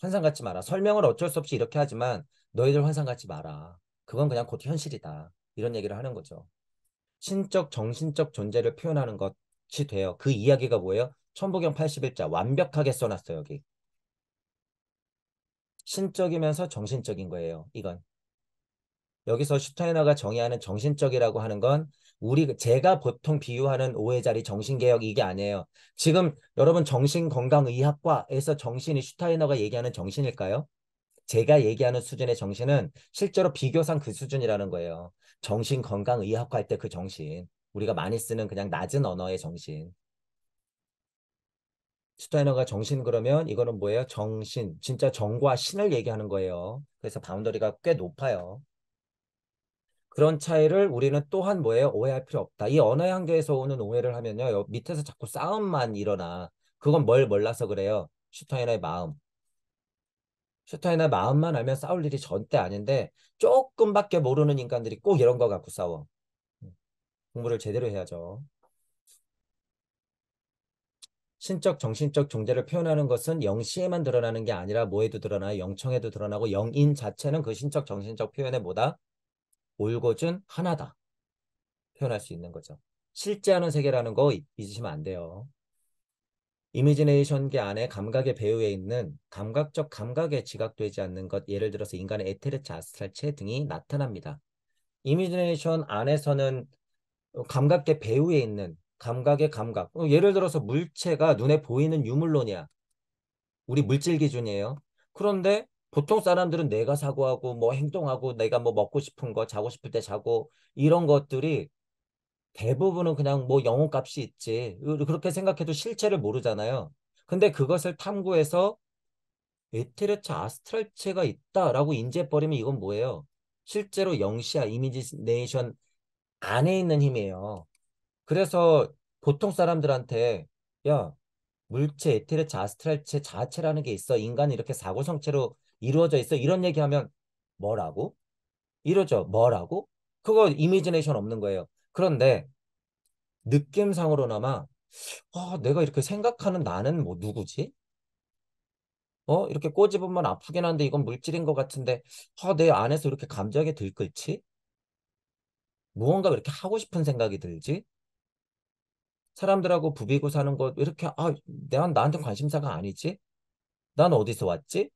환상 같지 마라. 설명을 어쩔 수 없이 이렇게 하지만 너희들 환상 갖지 마라. 그건 그냥 곧 현실이다. 이런 얘기를 하는 거죠. 신적 정신적 존재를 표현하는 것이 돼요. 그 이야기가 뭐예요? 천부경 81자 완벽하게 써놨어요 여기. 신적이면서 정신적인 거예요. 이건 여기서 슈타이너가 정의하는 정신적이라고 하는 건 우리 제가 보통 비유하는 오해자리 정신개혁 이게 아니에요. 지금 여러분 정신건강의학과에서 정신이 슈타이너가 얘기하는 정신일까요? 제가 얘기하는 수준의 정신은 실제로 비교상 그 수준이라는 거예요. 정신건강의학 할때 그 정신. 우리가 많이 쓰는 그냥 낮은 언어의 정신. 슈타이너가 정신 그러면 이거는 뭐예요? 정신. 진짜 정과 신을 얘기하는 거예요. 그래서 바운더리가 꽤 높아요. 그런 차이를 우리는 또한 뭐예요? 오해할 필요 없다. 이 언어의 한계에서 오는 오해를 하면요. 밑에서 자꾸 싸움만 일어나. 그건 뭘 몰라서 그래요. 슈타이너의 마음. 슈타이나 마음만 알면 싸울 일이 절대 아닌데 조금밖에 모르는 인간들이 꼭 이런 거 갖고 싸워. 음, 공부를 제대로 해야죠. 신적 정신적 존재를 표현하는 것은 영시에만 드러나는 게 아니라 뭐에도 드러나 영청에도 드러나고 영인 자체는 그 신적 정신적 표현에 뭐다 올곧은 하나다 표현할 수 있는 거죠. 실제하는 세계라는 거 잊으시면 안 돼요. 이미지네이션계 안에 감각의 배후에 있는 감각적 감각에 지각되지 않는 것 예를 들어서 인간의 에테르체 아스탈체 등이 나타납니다. 이미지네이션 안에서는 감각계 배후에 있는 감각의 감각 어, 예를 들어서 물체가 눈에 보이는 유물론이야. 우리 물질 기준이에요. 그런데 보통 사람들은 내가 사고하고 뭐 행동하고 내가 뭐 먹고 싶은 거 자고 싶을 때 자고 이런 것들이 대부분은 그냥 뭐 영혼값이 있지 그렇게 생각해도 실체를 모르잖아요. 근데 그것을 탐구해서 에테르차 아스트랄체가 있다라고 인지해버리면 이건 뭐예요? 실제로 영시아 이미지네이션 안에 있는 힘이에요. 그래서 보통 사람들한테 야 물체 에테르차 아스트랄체 자체라는 게 있어 인간은 이렇게 사고성체로 이루어져 있어 이런 얘기하면 뭐라고? 이러죠 뭐라고? 그거 이미지네이션 없는 거예요. 그런데 느낌상으로나마 어, 내가 이렇게 생각하는 나는 뭐 누구지? 어, 이렇게 꼬집으면 아프긴 한데 이건 물질인 것 같은데 어, 내 안에서 이렇게 감정이 들끓지? 무언가 이렇게 하고 싶은 생각이 들지? 사람들하고 부비고 사는 것 이렇게 아, 난 나한테 관심사가 아니지? 난 어디서 왔지?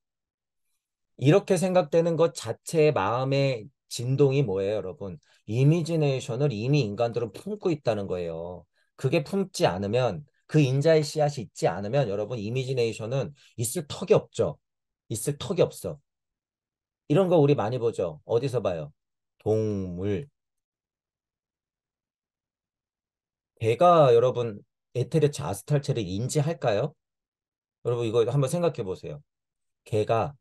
이렇게 생각되는 것 자체의 마음의 진동이 뭐예요, 여러분? 이미지네이션을 이미 인간들은 품고 있다는 거예요. 그게 품지 않으면 그 인자의 씨앗이 있지 않으면 여러분 이미지네이션은 있을 턱이 없죠. 있을 턱이 없어. 이런 거 우리 많이 보죠. 어디서 봐요? 동물. 배가 여러분 에테르츠 아스탈체를 인지할까요? 여러분 이거 한번 생각해 보세요. 개가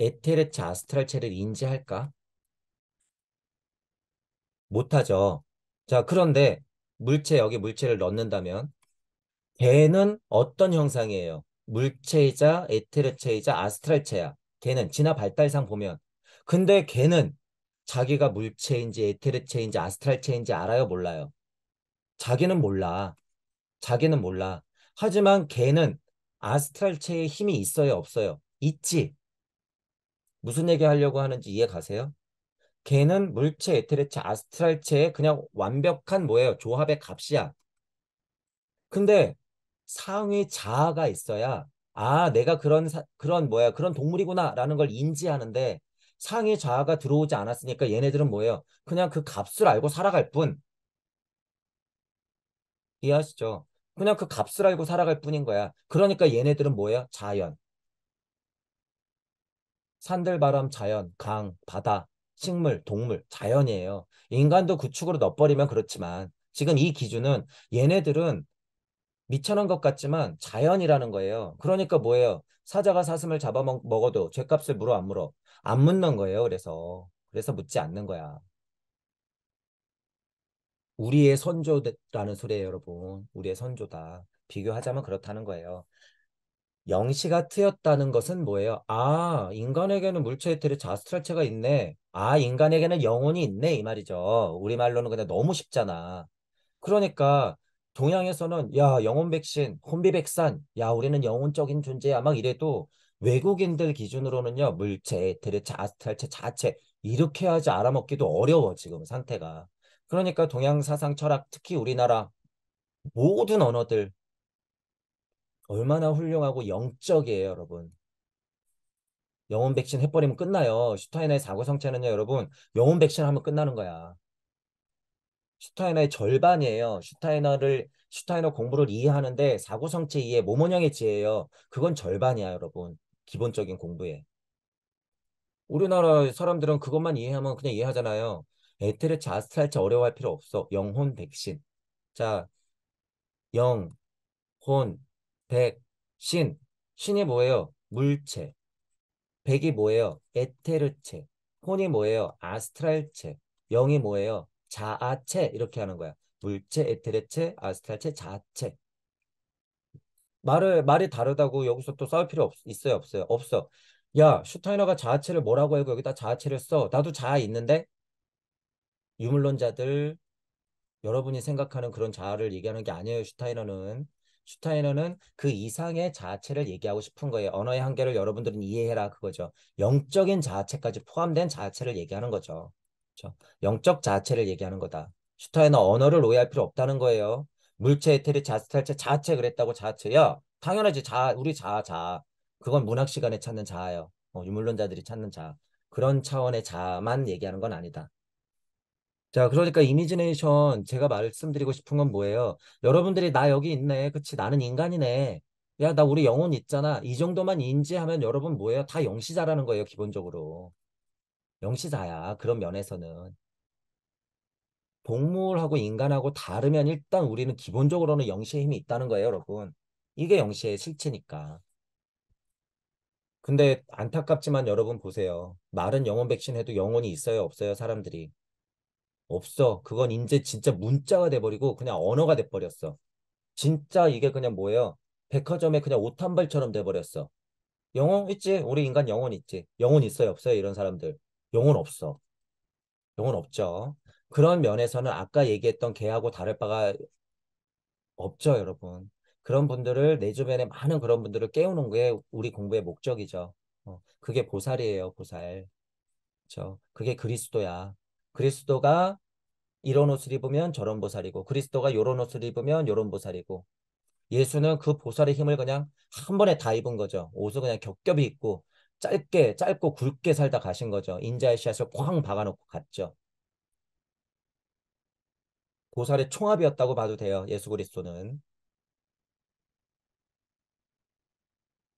에테르츠 아스트랄체를 인지할까? 못하죠. 자, 그런데 물체, 여기 물체를 넣는다면 걔는 어떤 형상이에요? 물체이자 에테르체이자 아스트랄체야. 개는 진화 발달상 보면. 근데 개는 자기가 물체인지 에테르체인지 아스트랄체인지 알아요? 몰라요? 자기는 몰라. 자기는 몰라. 하지만 개는 아스트랄체의 힘이 있어요? 없어요? 있지. 무슨 얘기 하려고 하는지 이해 가세요? 걔는 물체, 에테레체, 아스트랄체의 그냥 완벽한 뭐예요? 조합의 값이야. 근데 상위 자아가 있어야 아 내가 그런 사, 그런 뭐야 그런 동물이구나라는 걸 인지하는데 상위 자아가 들어오지 않았으니까 얘네들은 뭐예요? 그냥 그 값을 알고 살아갈 뿐. 이해하시죠? 그냥 그 값을 알고 살아갈 뿐인 거야. 그러니까 얘네들은 뭐예요? 자연. 산들바람, 자연, 강, 바다, 식물, 동물, 자연이에요. 인간도 구 축으로 넣어버리면 그렇지만 지금 이 기준은 얘네들은 미천한 것 같지만 자연이라는 거예요. 그러니까 뭐예요? 사자가 사슴을 잡아먹어도 죄값을 물어 안 물어? 안 묻는 거예요. 그래서 그래서 묻지 않는 거야. 우리의 선조라는 소리예요, 여러분. 우리의 선조다. 비교하자면 그렇다는 거예요. 영시가 트였다는 것은 뭐예요? 아, 인간에게는 물체의 틀에 자스트라체가 있네. 아, 인간에게는 영혼이 있네. 이 말이죠. 우리말로는 그냥 너무 쉽잖아. 그러니까 동양에서는 야, 영혼 백신, 혼비백산. 야, 우리는 영혼적인 존재야. 막 이래도 외국인들 기준으로는요. 물체의 틀에 자스트라체 자체 이렇게 하지 알아먹기도 어려워. 지금 상태가. 그러니까 동양 사상 철학, 특히 우리나라 모든 언어들 얼마나 훌륭하고 영적이에요, 여러분. 영혼 백신 해버리면 끝나요. 슈타이나의 사고 성체는요 여러분. 영혼 백신 하면 끝나는 거야. 슈타이너의 절반이에요. 슈타이너를 슈타이너 공부를 이해하는데 사고성체 이해 모모냥의 지혜예요. 그건 절반이야, 여러분. 기본적인 공부에. 우리나라 사람들은 그것만 이해하면 그냥 이해하잖아요. 에테르 자스탈랄체 어려워할 필요 없어. 영혼 백신. 자, 영, 혼, 백, 신. 신이 뭐예요? 물체. 백이 뭐예요? 에테르체. 혼이 뭐예요? 아스트랄체. 영이 뭐예요? 자아체. 이렇게 하는 거야. 물체, 에테르체, 아스트랄체, 자아체. 말을, 말이 다르다고 여기서 또 싸울 필요 없, 있어요? 없어요? 없어. 야, 슈타이너가 자아체를 뭐라고 하고 여기다 자아체를 써. 나도 자아 있는데? 유물론자들, 여러분이 생각하는 그런 자아를 얘기하는 게 아니에요, 슈타이너는. 슈타이너는 그 이상의 자아체를 얘기하고 싶은 거예요. 언어의 한계를 여러분들은 이해해라 그거죠. 영적인 자아체까지 포함된 자아체를 얘기하는 거죠. 그렇죠? 영적 자아체를 얘기하는 거다. 슈타이너 언어를 오해할 필요 없다는 거예요. 물체, 에테리, 자스탈체, 자아체 그랬다고 자아체. 야, 당연하지. 자, 우리 자아, 자아. 그건 문학 시간에 찾는 자아요. 어, 유물론자들이 찾는 자아. 그런 차원의 자아만 얘기하는 건 아니다. 자, 그러니까 이미지네이션 제가 말씀드리고 싶은 건 뭐예요? 여러분들이 나 여기 있네. 그치, 나는 인간이네. 야, 나 우리 영혼 있잖아. 이 정도만 인지하면 여러분 뭐예요? 다 영시자라는 거예요, 기본적으로. 영시자야, 그런 면에서는. 동물하고 인간하고 다르면 일단 우리는 기본적으로는 영시의 힘이 있다는 거예요, 여러분. 이게 영시의 실체니까. 근데 안타깝지만 여러분 보세요. 말은 영혼 백신 해도 영혼이 있어요, 없어요, 사람들이. 없어. 그건 이제 진짜 문자가 돼버리고 그냥 언어가 돼버렸어. 진짜 이게 그냥 뭐예요? 백화점에 그냥 옷 한 벌처럼 돼버렸어. 영혼 있지? 우리 인간 영혼 있지? 영혼 있어요? 없어요? 이런 사람들. 영혼 없어. 영혼 없죠. 그런 면에서는 아까 얘기했던 개하고 다를 바가 없죠, 여러분. 그런 분들을 내 주변에 많은 그런 분들을 깨우는 게 우리 공부의 목적이죠. 어, 그게 보살이에요, 보살. 그렇죠 그게 그리스도야. 그리스도가 이런 옷을 입으면 저런 보살이고 그리스도가 요런 옷을 입으면 요런 보살이고 예수는 그 보살의 힘을 그냥 한 번에 다 입은 거죠. 옷을 그냥 겹겹이 입고 짧게 짧고 굵게 살다 가신 거죠. 인자의 씨앗을 쾅 박아놓고 갔죠. 보살의 총합이었다고 봐도 돼요. 예수 그리스도는.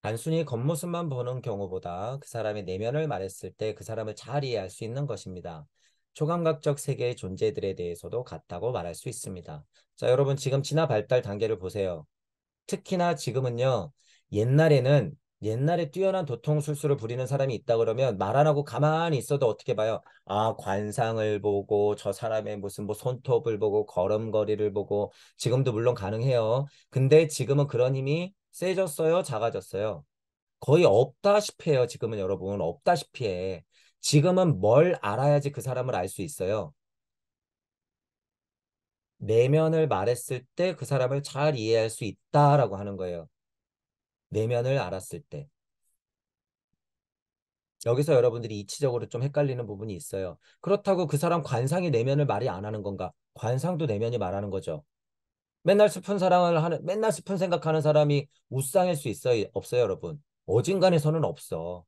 단순히 겉모습만 보는 경우보다 그 사람의 내면을 말했을 때 그 사람을 잘 이해할 수 있는 것입니다. 초감각적 세계의 존재들에 대해서도 같다고 말할 수 있습니다. 자, 여러분 지금 진화 발달 단계를 보세요. 특히나 지금은요. 옛날에는 옛날에 뛰어난 도통술수를 부리는 사람이 있다 그러면 말 안 하고 가만히 있어도 어떻게 봐요? 아, 관상을 보고 저 사람의 무슨 뭐 손톱을 보고 걸음걸이를 보고 지금도 물론 가능해요. 근데 지금은 그런 힘이 세졌어요? 작아졌어요? 거의 없다시피 해요. 지금은 여러분 없다시피 해. 지금은 뭘 알아야지 그 사람을 알 수 있어요? 내면을 말했을 때 그 사람을 잘 이해할 수 있다라고 하는 거예요. 내면을 알았을 때. 여기서 여러분들이 이치적으로 좀 헷갈리는 부분이 있어요. 그렇다고 그 사람 관상이 내면을 말이 안 하는 건가? 관상도 내면이 말하는 거죠. 맨날 슬픈 사랑을 하는, 맨날 슬픈 생각하는 사람이 우상일 수 있어요? 없어요, 여러분? 어진간에서는 없어.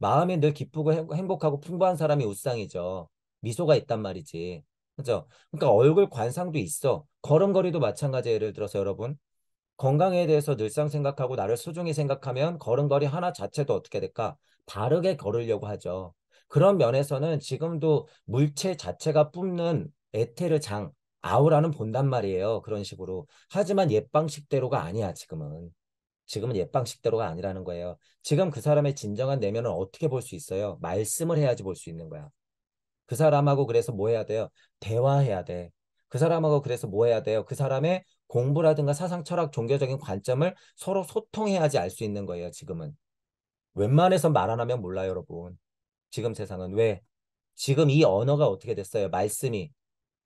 마음에 늘 기쁘고 행복하고 풍부한 사람이 웃상이죠. 미소가 있단 말이지. 그죠? 그러니까 얼굴 관상도 있어. 걸음걸이도 마찬가지 예를 들어서 여러분 건강에 대해서 늘상 생각하고 나를 소중히 생각하면 걸음걸이 하나 자체도 어떻게 될까? 바르게 걸으려고 하죠. 그런 면에서는 지금도 물체 자체가 뿜는 에테르 장, 아우라는 본단 말이에요. 그런 식으로. 하지만 옛 방식대로가 아니야, 지금은. 지금은 옛방 식대로가 아니라는 거예요. 지금 그 사람의 진정한 내면을 어떻게 볼 수 있어요? 말씀을 해야지 볼 수 있는 거야. 그 사람하고 그래서 뭐 해야 돼요? 대화해야 돼. 그 사람하고 그래서 뭐 해야 돼요? 그 사람의 공부라든가 사상, 철학, 종교적인 관점을 서로 소통해야지 알 수 있는 거예요, 지금은. 웬만해서 말 안 하면 몰라요, 여러분. 지금 세상은. 왜? 지금 이 언어가 어떻게 됐어요? 말씀이.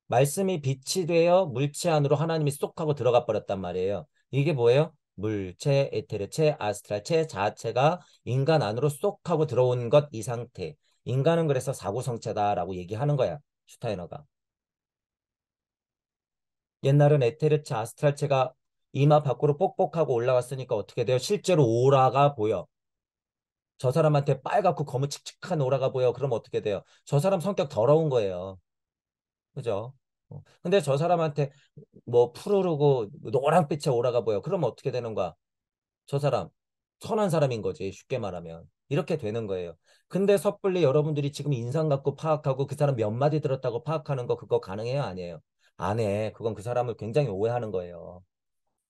말씀이 빛이 되어 물체 안으로 하나님이 쏙 하고 들어가 버렸단 말이에요. 이게 뭐예요? 물, 체, 에테르, 체, 아스트랄, 체, 자체가 인간 안으로 쏙 하고 들어온 것 이 상태. 인간은 그래서 사고성체다라고 얘기하는 거야. 슈타이너가. 옛날은 에테르체, 아스트랄체가 이마 밖으로 뽁뽁하고 올라왔으니까 어떻게 돼요? 실제로 오라가 보여. 저 사람한테 빨갛고 검은 칙칙한 오라가 보여. 그럼 어떻게 돼요? 저 사람 성격 더러운 거예요. 그죠? 어. 근데 저 사람한테 뭐 푸르르고 노란빛의 오라가 보여. 그러면 어떻게 되는 거야? 저 사람 선한 사람인 거지. 쉽게 말하면. 이렇게 되는 거예요. 근데 섣불리 여러분들이 지금 인상 갖고 파악하고 그 사람 몇 마디 들었다고 파악하는 거 그거 가능해요? 아니에요? 안 해. 그건 그 사람을 굉장히 오해하는 거예요.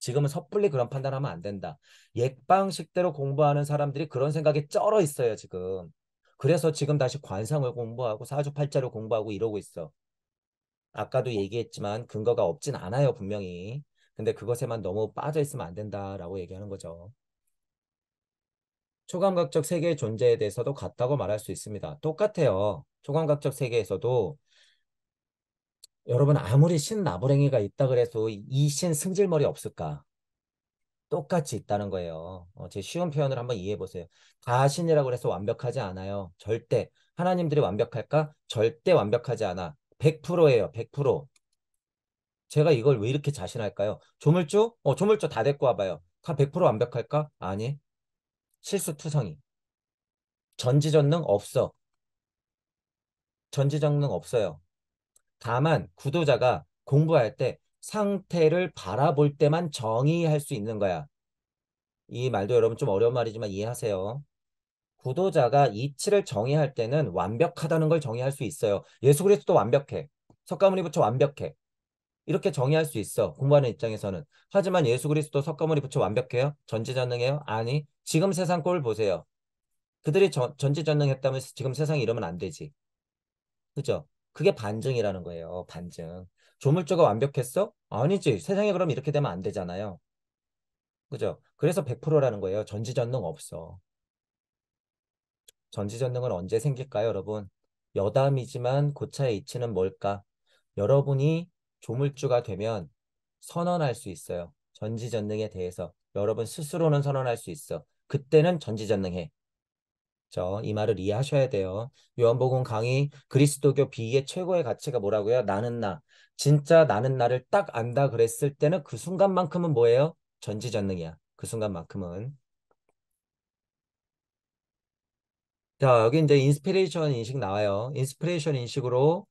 지금은 섣불리 그런 판단하면 안 된다. 옛방식대로 공부하는 사람들이 그런 생각에 쩔어 있어요, 지금. 그래서 지금 다시 관상을 공부하고 사주팔자를 공부하고 이러고 있어. 아까도 얘기했지만 근거가 없진 않아요, 분명히. 근데 그것에만 너무 빠져 있으면 안 된다라고 얘기하는 거죠. 초감각적 세계의 존재에 대해서도 같다고 말할 수 있습니다. 똑같아요. 초감각적 세계에서도 여러분 아무리 신 나부랭이가 있다 그래서 이 신 승질머리 없을까? 똑같이 있다는 거예요. 어, 제 쉬운 표현을 한번 이해해 보세요. 가신이라고 해서 완벽하지 않아요. 절대 하나님들이 완벽할까? 절대 완벽하지 않아. 100%예요. 100%. 제가 이걸 왜 이렇게 자신할까요? 조물주? 어, 조물주 다 데리고 와봐요. 다100% 완벽할까? 아니. 실수투성이. 전지전능 없어. 전지전능 없어요. 다만 구도자가 공부할 때 상태를 바라볼 때만 정의할 수 있는 거야. 이 말도 여러분 좀 어려운 말이지만 이해하세요. 구도자가 이치를 정의할 때는 완벽하다는 걸 정의할 수 있어요. 예수 그리스도 완벽해. 석가모니 부처 완벽해. 이렇게 정의할 수 있어. 공부하는 입장에서는. 하지만 예수 그리스도 석가모니 부처 완벽해요? 전지전능해요? 아니. 지금 세상 꼴 보세요. 그들이 저, 전지전능했다면 지금 세상이 이러면 안 되지. 그죠? 그게 반증이라는 거예요. 반증. 조물조가 완벽했어? 아니지. 세상에 그럼 이렇게 되면 안 되잖아요. 그죠? 그래서 100%라는 거예요. 전지전능 없어. 전지전능은 언제 생길까요, 여러분? 여담이지만 고차의 이치는 뭘까? 여러분이 조물주가 되면 선언할 수 있어요. 전지전능에 대해서 여러분 스스로는 선언할 수 있어. 그때는 전지전능해. 그이 말을 이해하셔야 돼요. 요한복음 강의 그리스도교 비의 최고의 가치가 뭐라고요? 나는 나. 진짜 나는 나를 딱 안다 그랬을 때는 그 순간만큼은 뭐예요? 전지전능이야. 그 순간만큼은. 자, 여기 이제 인스피레이션 인식 나와요. 인스피레이션 인식으로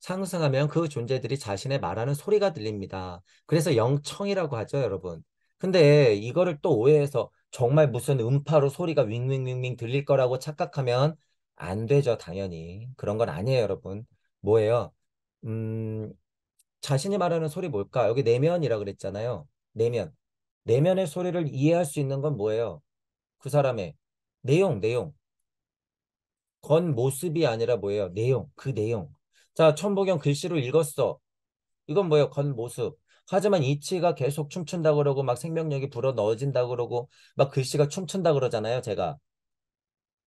상승하면 그 존재들이 자신의 말하는 소리가 들립니다. 그래서 영청이라고 하죠, 여러분. 근데 이거를 또 오해해서 정말 무슨 음파로 소리가 윙윙윙윙 들릴 거라고 착각하면 안 되죠, 당연히. 그런 건 아니에요, 여러분. 뭐예요? 음, 자신이 말하는 소리 뭘까? 여기 내면이라 고 그랬잖아요. 내면. 내면의 소리를 이해할 수 있는 건 뭐예요? 그 사람의 내용, 내용. 건 모습이 아니라 뭐예요? 내용, 그 내용. 자, 천복경 글씨로 읽었어. 이건 뭐예요? 건 모습. 하지만 이치가 계속 춤춘다 그러고 막 생명력이 불어 넣어진다 그러고 막 글씨가 춤춘다 그러잖아요, 제가.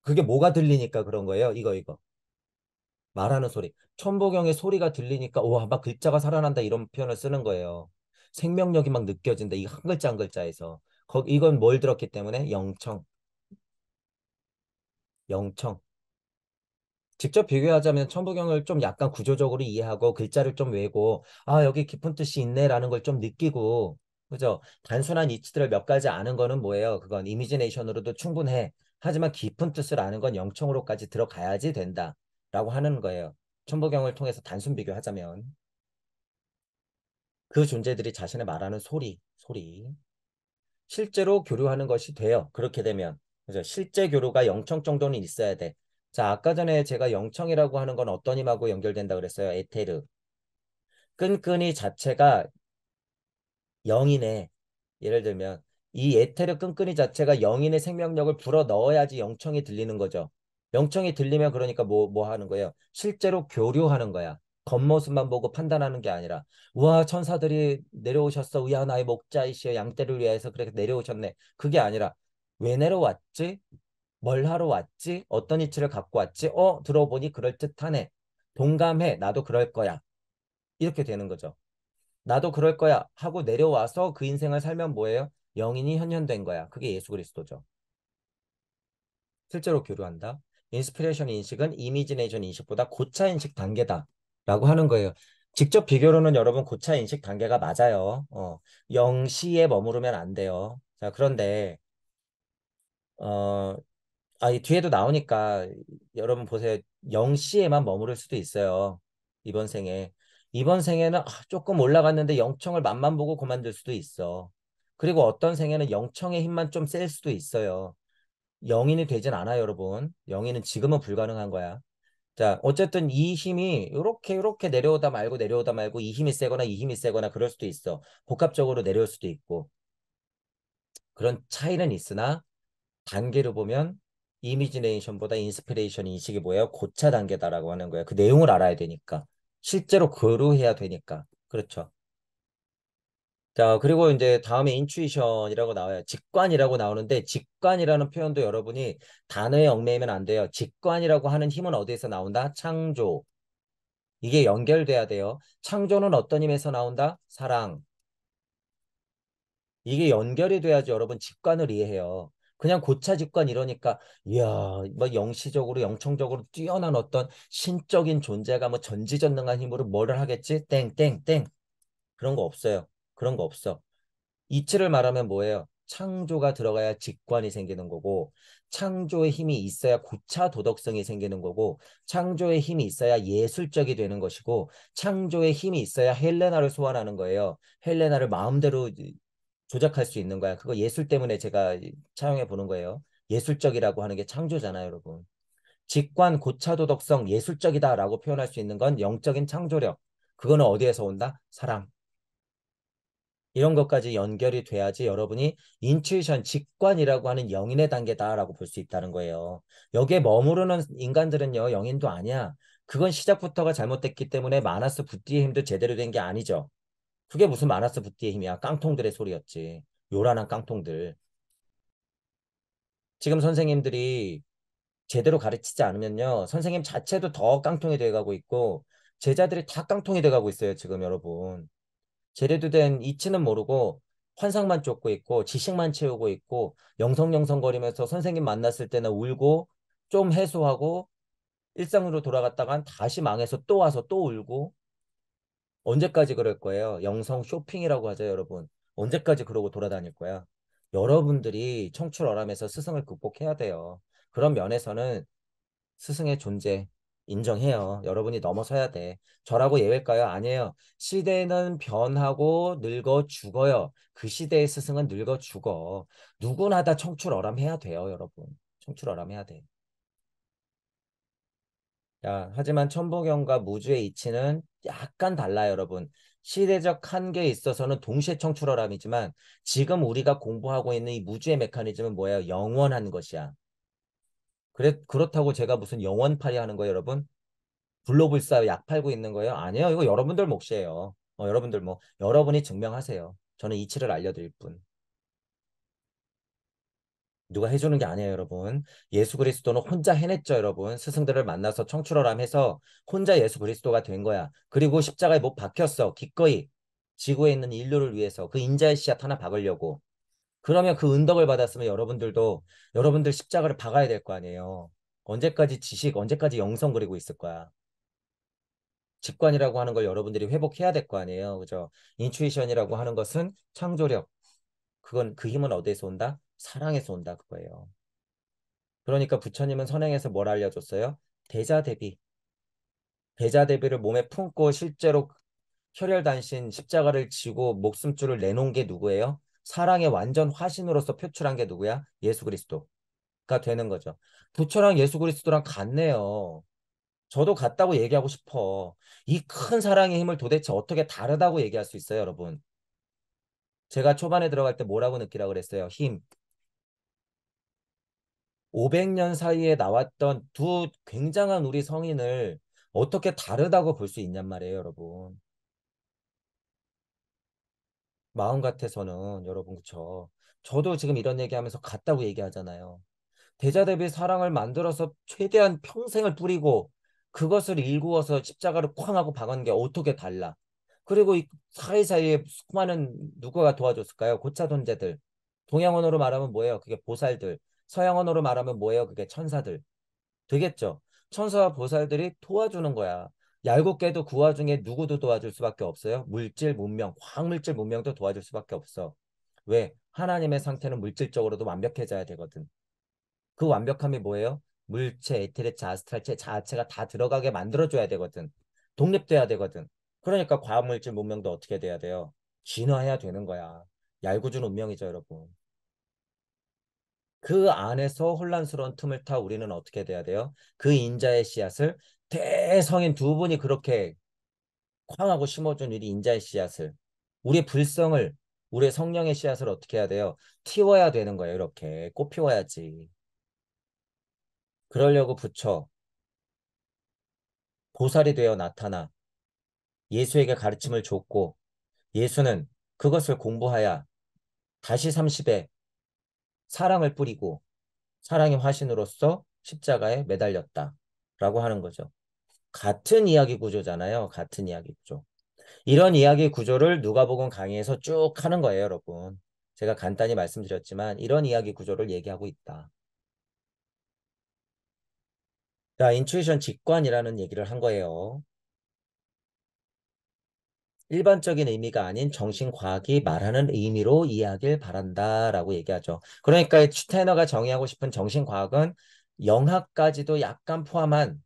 그게 뭐가 들리니까 그런 거예요? 이거 이거. 말하는 소리. 천보경의 소리가 들리니까 우와 막 글자가 살아난다 이런 표현을 쓰는 거예요. 생명력이 막 느껴진다. 이 한 글자 한 글자에서. 거, 이건 뭘 들었기 때문에? 영청. 영청. 직접 비교하자면 천부경을 좀 약간 구조적으로 이해하고 글자를 좀 외고 아 여기 깊은 뜻이 있네라는 걸 좀 느끼고 그죠 단순한 이치들을 몇 가지 아는 거는 뭐예요 그건 이미지네이션으로도 충분해 하지만 깊은 뜻을 아는 건 영청으로까지 들어가야지 된다라고 하는 거예요 천부경을 통해서 단순 비교하자면 그 존재들이 자신의 말하는 소리 소리 실제로 교류하는 것이 돼요 그렇게 되면 그죠 실제 교류가 영청 정도는 있어야 돼 자, 아까 전에 제가 영청이라고 하는 건 어떤 힘하고 연결된다 그랬어요? 에테르. 끈끈이 자체가 영이네. 예를 들면 이 에테르 끈끈이 자체가 영인의 생명력을 불어 넣어야지 영청이 들리는 거죠. 영청이 들리면 그러니까 뭐뭐 뭐 하는 거예요? 실제로 교류하는 거야. 겉모습만 보고 판단하는 게 아니라 우와 천사들이 내려오셨어. 우야 나의 목자이시여 양떼를 위해서 그렇게 내려오셨네. 그게 아니라 왜 내려왔지? 뭘 하러 왔지? 어떤 이치를 갖고 왔지? 어, 들어보니 그럴듯하네. 동감해. 나도 그럴 거야. 이렇게 되는 거죠. 나도 그럴 거야 하고 내려와서 그 인생을 살면 뭐예요? 영인이 현현된 거야. 그게 예수 그리스도죠. 실제로 교류한다. 인스피레이션 인식은 이미지네이션 인식보다 고차 인식 단계다. 라고 하는 거예요. 직접 비교로는 여러분 고차 인식 단계가 맞아요. 어, 영시에 머무르면 안 돼요. 자, 그런데, 어, 아, 이 뒤에도 나오니까 여러분 보세요. 0시에만 머무를 수도 있어요. 이번 생에. 이번 생에는 아, 조금 올라갔는데 영청을 맛만 보고 그만둘 수도 있어. 그리고 어떤 생에는 영청의 힘만 좀 셀 수도 있어요. 영인이 되진 않아 여러분. 영인은 지금은 불가능한 거야. 자, 어쨌든 이 힘이 이렇게 이렇게 내려오다 말고 내려오다 말고 이 힘이 세거나 이 힘이 세거나 그럴 수도 있어. 복합적으로 내려올 수도 있고. 그런 차이는 있으나 단계로 보면 이미지네이션보다 인스피레이션 인식이 뭐예요? 고차 단계다라고 하는 거예요. 그 내용을 알아야 되니까. 실제로 그로해야 되니까. 그렇죠. 자, 그리고 이제 다음에 인추이션이라고 나와요. 직관이라고 나오는데 직관이라는 표현도 여러분이 단어에 얽매이면 안 돼요. 직관이라고 하는 힘은 어디에서 나온다? 창조. 이게 연결돼야 돼요. 창조는 어떤 힘에서 나온다? 사랑. 이게 연결이 돼야지 여러분 직관을 이해해요. 그냥 고차 직관 이러니까 이야 뭐 영시적으로 영청적으로 뛰어난 어떤 신적인 존재가 뭐 전지전능한 힘으로 뭐를 하겠지 땡땡땡 그런 거 없어요 그런 거 없어 이치를 말하면 뭐예요 창조가 들어가야 직관이 생기는 거고 창조의 힘이 있어야 고차 도덕성이 생기는 거고 창조의 힘이 있어야 예술적이 되는 것이고 창조의 힘이 있어야 헬레나를 소환하는 거예요. 헬레나를 마음대로 조작할 수 있는 거야. 그거 예술 때문에 제가 차용해 보는 거예요. 예술적이라고 하는 게 창조잖아요, 여러분. 직관, 고차, 도덕성, 예술적이다라고 표현할 수 있는 건 영적인 창조력. 그거는 어디에서 온다? 사랑. 이런 것까지 연결이 돼야지 여러분이 인투이션, 직관이라고 하는 영인의 단계다라고 볼 수 있다는 거예요. 여기에 머무르는 인간들은요, 영인도 아니야. 그건 시작부터가 잘못됐기 때문에 마나스 부띠의 힘도 제대로 된 게 아니죠. 그게 무슨 마나스 부띠의 힘이야. 깡통들의 소리였지. 요란한 깡통들. 지금 선생님들이 제대로 가르치지 않으면요. 선생님 자체도 더 깡통이 돼가고 있고 제자들이 다 깡통이 돼가고 있어요. 지금 여러분. 제대로 된 이치는 모르고 환상만 쫓고 있고 지식만 채우고 있고 영성영성거리면서 선생님 만났을 때는 울고 좀 해소하고 일상으로 돌아갔다간 다시 망해서 또 와서 또 울고 언제까지 그럴 거예요? 영성 쇼핑이라고 하죠, 여러분. 언제까지 그러고 돌아다닐 거야? 여러분들이 청출어람에서 스승을 극복해야 돼요. 그런 면에서는 스승의 존재 인정해요. 여러분이 넘어서야 돼. 저라고 예외일까요? 아니에요. 시대는 변하고 늙어 죽어요. 그 시대의 스승은 늙어 죽어. 누구나 다 청출어람해야 돼요, 여러분. 청출어람해야 돼. 자, 하지만 천부경과 무주의 이치는 약간 달라요, 여러분. 시대적 한계에 있어서는 동시에 청출어람이지만 지금 우리가 공부하고 있는 이 무주의 메커니즘은 뭐예요? 영원한 것이야. 그래, 그렇다고 제가 무슨 영원팔이 하는 거예요, 여러분? 블로불사약 팔고 있는 거예요? 아니에요. 이거 여러분들 몫이에요. 어, 여러분들 뭐 여러분이 증명하세요. 저는 이치를 알려드릴 뿐. 누가 해주는 게 아니에요, 여러분. 예수 그리스도는 혼자 해냈죠, 여러분. 스승들을 만나서 청출어람해서 혼자 예수 그리스도가 된 거야. 그리고 십자가에 못 박혔어. 기꺼이 지구에 있는 인류를 위해서 그 인자의 씨앗 하나 박으려고. 그러면 그 은덕을 받았으면 여러분들도 여러분들 십자가를 박아야 될 거 아니에요. 언제까지 지식, 언제까지 영성 그리고 있을 거야. 직관이라고 하는 걸 여러분들이 회복해야 될 거 아니에요. 그죠? 인투이션이라고 하는 것은 창조력. 그건 그 힘은 어디에서 온다? 사랑에서 온다 그거예요. 그러니까 부처님은 선행에서 뭘 알려줬어요? 대자 대비. 대자 대비를 몸에 품고 실제로 혈혈단신 십자가를 지고 목숨줄을 내놓은 게 누구예요? 사랑의 완전 화신으로서 표출한 게 누구야? 예수 그리스도가 되는 거죠. 부처랑 예수 그리스도랑 같네요. 저도 같다고 얘기하고 싶어. 이 큰 사랑의 힘을 도대체 어떻게 다르다고 얘기할 수 있어요, 여러분? 제가 초반에 들어갈 때 뭐라고 느끼라고 그랬어요? 힘. 500년 사이에 나왔던 두 굉장한 우리 성인을 어떻게 다르다고 볼 수 있냔 말이에요, 여러분. 마음 같아서는 여러분 그쵸? 저도 지금 이런 얘기하면서 같다고 얘기하잖아요. 대자 대비 사랑을 만들어서 최대한 평생을 뿌리고 그것을 일구어서 십자가를 쾅 하고 박은 게 어떻게 달라? 그리고 이 사이사이에 수많은 누가 도와줬을까요? 고차 존재들. 동양언어로 말하면 뭐예요? 그게 보살들. 서양 언어로 말하면 뭐예요? 그게 천사들. 되겠죠? 천사와 보살들이 도와주는 거야. 얄고 깨도 구 그 와중에 누구도 도와줄 수밖에 없어요. 물질 문명, 광물질 문명도 도와줄 수밖에 없어. 왜? 하나님의 상태는 물질적으로도 완벽해져야 되거든. 그 완벽함이 뭐예요? 물체, 에테레체, 아스트랄체, 자체가다 들어가게 만들어줘야 되거든. 독립돼야 되거든. 그러니까 과학물질 문명도 어떻게 돼야 돼요? 진화해야 되는 거야. 얄궂은 운명이죠, 여러분. 그 안에서 혼란스러운 틈을 타 우리는 어떻게 돼야 돼요? 그 인자의 씨앗을 대성인 두 분이 그렇게 쾅하고 심어준 일이 인자의 씨앗을 우리의 불성을 우리의 성령의 씨앗을 어떻게 해야 돼요? 틔워야 되는 거예요. 이렇게 꽃 피워야지. 그러려고 부처 보살이 되어 나타나 예수에게 가르침을 줬고 예수는 그것을 공부하여 다시 30에 사랑을 뿌리고 사랑의 화신으로서 십자가에 매달렸다라고 하는 거죠. 같은 이야기 구조잖아요. 같은 이야기 구조. 이런 이야기 구조를 누가복음 강의에서 쭉 하는 거예요, 여러분. 제가 간단히 말씀드렸지만 이런 이야기 구조를 얘기하고 있다. 자, 인투이션 직관이라는 얘기를 한 거예요. 일반적인 의미가 아닌 정신과학이 말하는 의미로 이해하길 바란다라고 얘기하죠. 그러니까 슈테너가 정의하고 싶은 정신과학은 영학까지도 약간 포함한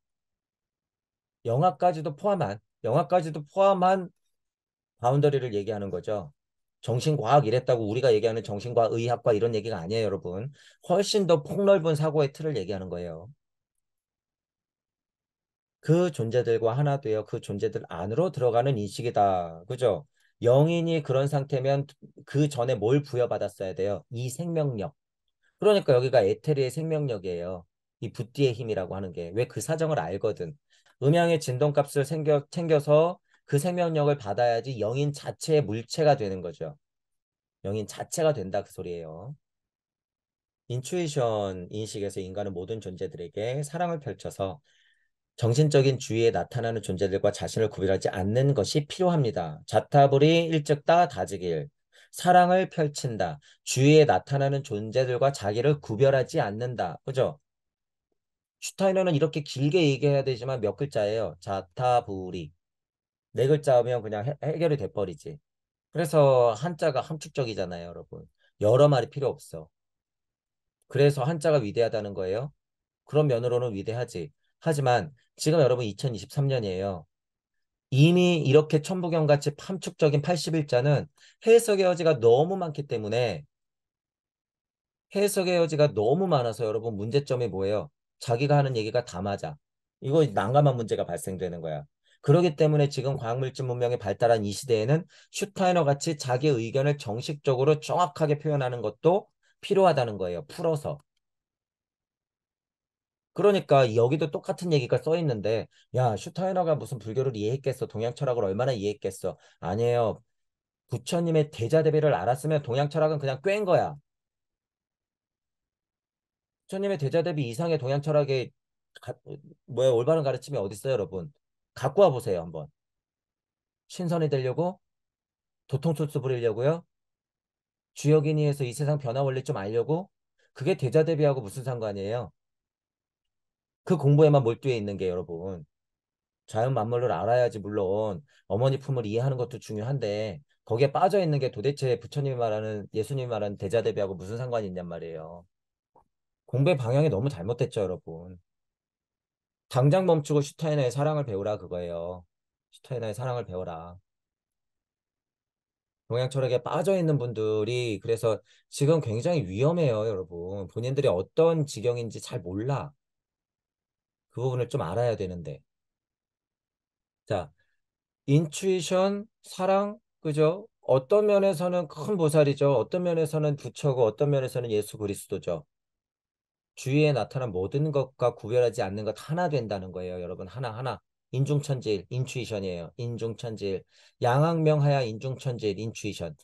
영학까지도 포함한 영학까지도 포함한 바운더리를 얘기하는 거죠. 정신과학 이랬다고 우리가 얘기하는 정신과 의학과 이런 얘기가 아니에요, 여러분. 훨씬 더 폭넓은 사고의 틀을 얘기하는 거예요. 그 존재들과 하나 되어 그 존재들 안으로 들어가는 인식이다. 그죠? 영인이 그런 상태면 그 전에 뭘 부여받았어야 돼요? 이 생명력. 그러니까 여기가 에테리의 생명력이에요. 이붓띠의 힘이라고 하는 게 왜 그 사정을 알거든. 음양의 진동값을 챙겨, 챙겨서 그 생명력을 받아야지 영인 자체의 물체가 되는 거죠. 영인 자체가 된다 그 소리예요. 인추이션 인식에서 인간은 모든 존재들에게 사랑을 펼쳐서 정신적인 주위에 나타나는 존재들과 자신을 구별하지 않는 것이 필요합니다. 자타불이 일찍 따 다지길 사랑을 펼친다. 주위에 나타나는 존재들과 자기를 구별하지 않는다. 그죠? 슈타이너는 이렇게 길게 얘기해야 되지만 몇 글자예요. 자타불이. 네 글자면 그냥 해, 해결이 돼버리지. 그래서 한자가 함축적이잖아요, 여러분. 여러 말이 필요 없어. 그래서 한자가 위대하다는 거예요. 그런 면으로는 위대하지. 하지만 지금 여러분 2023년이에요. 이미 이렇게 천부경 같이 판축적인 81자는 해석의 여지가 너무 많기 때문에 해석의 여지가 너무 많아서 여러분 문제점이 뭐예요? 자기가 하는 얘기가 다 맞아. 이거 난감한 문제가 발생되는 거야. 그러기 때문에 지금 과학물질 문명이 발달한 이 시대에는 슈타이너 같이 자기 의견을 정식적으로 정확하게 표현하는 것도 필요하다는 거예요. 풀어서. 그러니까 여기도 똑같은 얘기가 써 있는데 야 슈타이너가 무슨 불교를 이해했겠어 동양 철학을 얼마나 이해했겠어 아니에요 부처님의 대자대비를 알았으면 동양 철학은 그냥 꿰인 거야 부처님의 대자대비 이상의 동양 철학의 가, 뭐야 올바른 가르침이 어디 있어요 여러분 갖고 와 보세요 한번 신선이 되려고 도통철수 부리려고요 주역인이에서 이 세상 변화 원리 좀 알려고 그게 대자대비하고 무슨 상관이에요 그 공부에만 몰두해 있는 게 여러분 자연 만물을 알아야지 물론 어머니 품을 이해하는 것도 중요한데 거기에 빠져 있는 게 도대체 부처님이 말하는 예수님이 말하는 대자 대비하고 무슨 상관이 있냔 말이에요. 공부의 방향이 너무 잘못됐죠, 여러분. 당장 멈추고 슈타이너의 사랑을 배우라 그거예요. 슈타이너의 사랑을 배워라. 동양 철학에 빠져 있는 분들이 그래서 지금 굉장히 위험해요, 여러분. 본인들이 어떤 지경인지 잘 몰라. 그 부분을 좀 알아야 되는데. 자, 인추이션, 사랑, 그죠? 어떤 면에서는 큰 보살이죠. 어떤 면에서는 부처고 어떤 면에서는 예수 그리스도죠. 주위에 나타난 모든 것과 구별하지 않는 것 하나 된다는 거예요. 여러분 하나하나. 인중천지일, 인추이션이에요. 인중천지일. 양학명하야 인중천지일, 인추이션.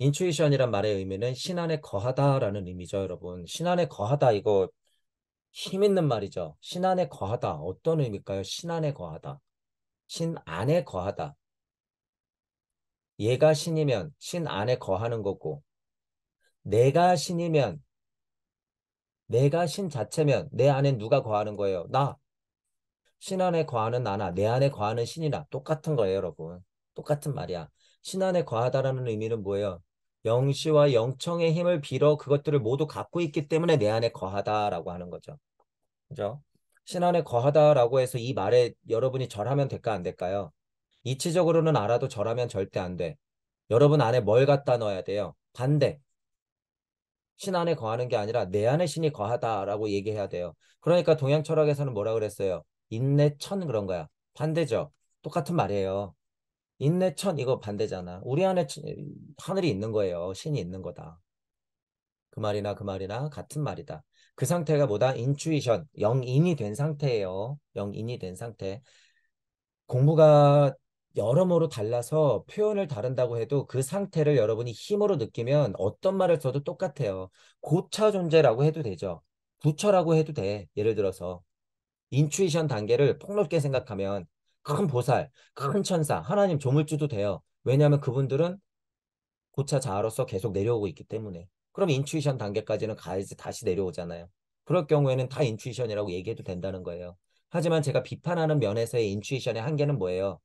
인추이션이란 말의 의미는 신 안에 거하다라는 의미죠, 여러분. 신 안에 거하다 이거 힘 있는 말이죠. 신 안에 거하다. 어떤 의미일까요? 신 안에 거하다. 신 안에 거하다. 얘가 신이면 신 안에 거하는 거고 내가 신이면 내가 신 자체면 내 안에 누가 거하는 거예요? 나. 신 안에 거하는 나나 내 안에 거하는 신이나 똑같은 거예요, 여러분. 똑같은 말이야. 신 안에 거하다라는 의미는 뭐예요? 영시와 영청의 힘을 빌어 그것들을 모두 갖고 있기 때문에 내 안에 거하다라고 하는 거죠. 그죠? 신 안에 거하다라고 해서 이 말에 여러분이 절하면 될까 안 될까요? 이치적으로는 알아도 절하면 절대 안 돼. 여러분 안에 뭘 갖다 넣어야 돼요? 반대. 신 안에 거하는 게 아니라 내 안에 신이 거하다라고 얘기해야 돼요. 그러니까 동양 철학에서는 뭐라 그랬어요? 인내천 그런 거야. 반대죠. 똑같은 말이에요. 인내천 이거 반대잖아. 우리 안에 하늘이 있는 거예요. 신이 있는 거다. 그 말이나 그 말이나 같은 말이다. 그 상태가 뭐다? 인추이션, 영인이 된 상태예요. 영인이 된 상태. 공부가 여러모로 달라서 표현을 다른다고 해도 그 상태를 여러분이 힘으로 느끼면 어떤 말을 써도 똑같아요. 고차 존재라고 해도 되죠. 부처라고 해도 돼. 예를 들어서 인추이션 단계를 폭넓게 생각하면 큰 보살, 큰 천사, 하나님 조물주도 돼요. 왜냐하면 그분들은 고차 자아로서 계속 내려오고 있기 때문에. 그럼 인추이션 단계까지는 가야지 다시 내려오잖아요. 그럴 경우에는 다인추이션이라고 얘기해도 된다는 거예요. 하지만 제가 비판하는 면에서의 인추이션의 한계는 뭐예요?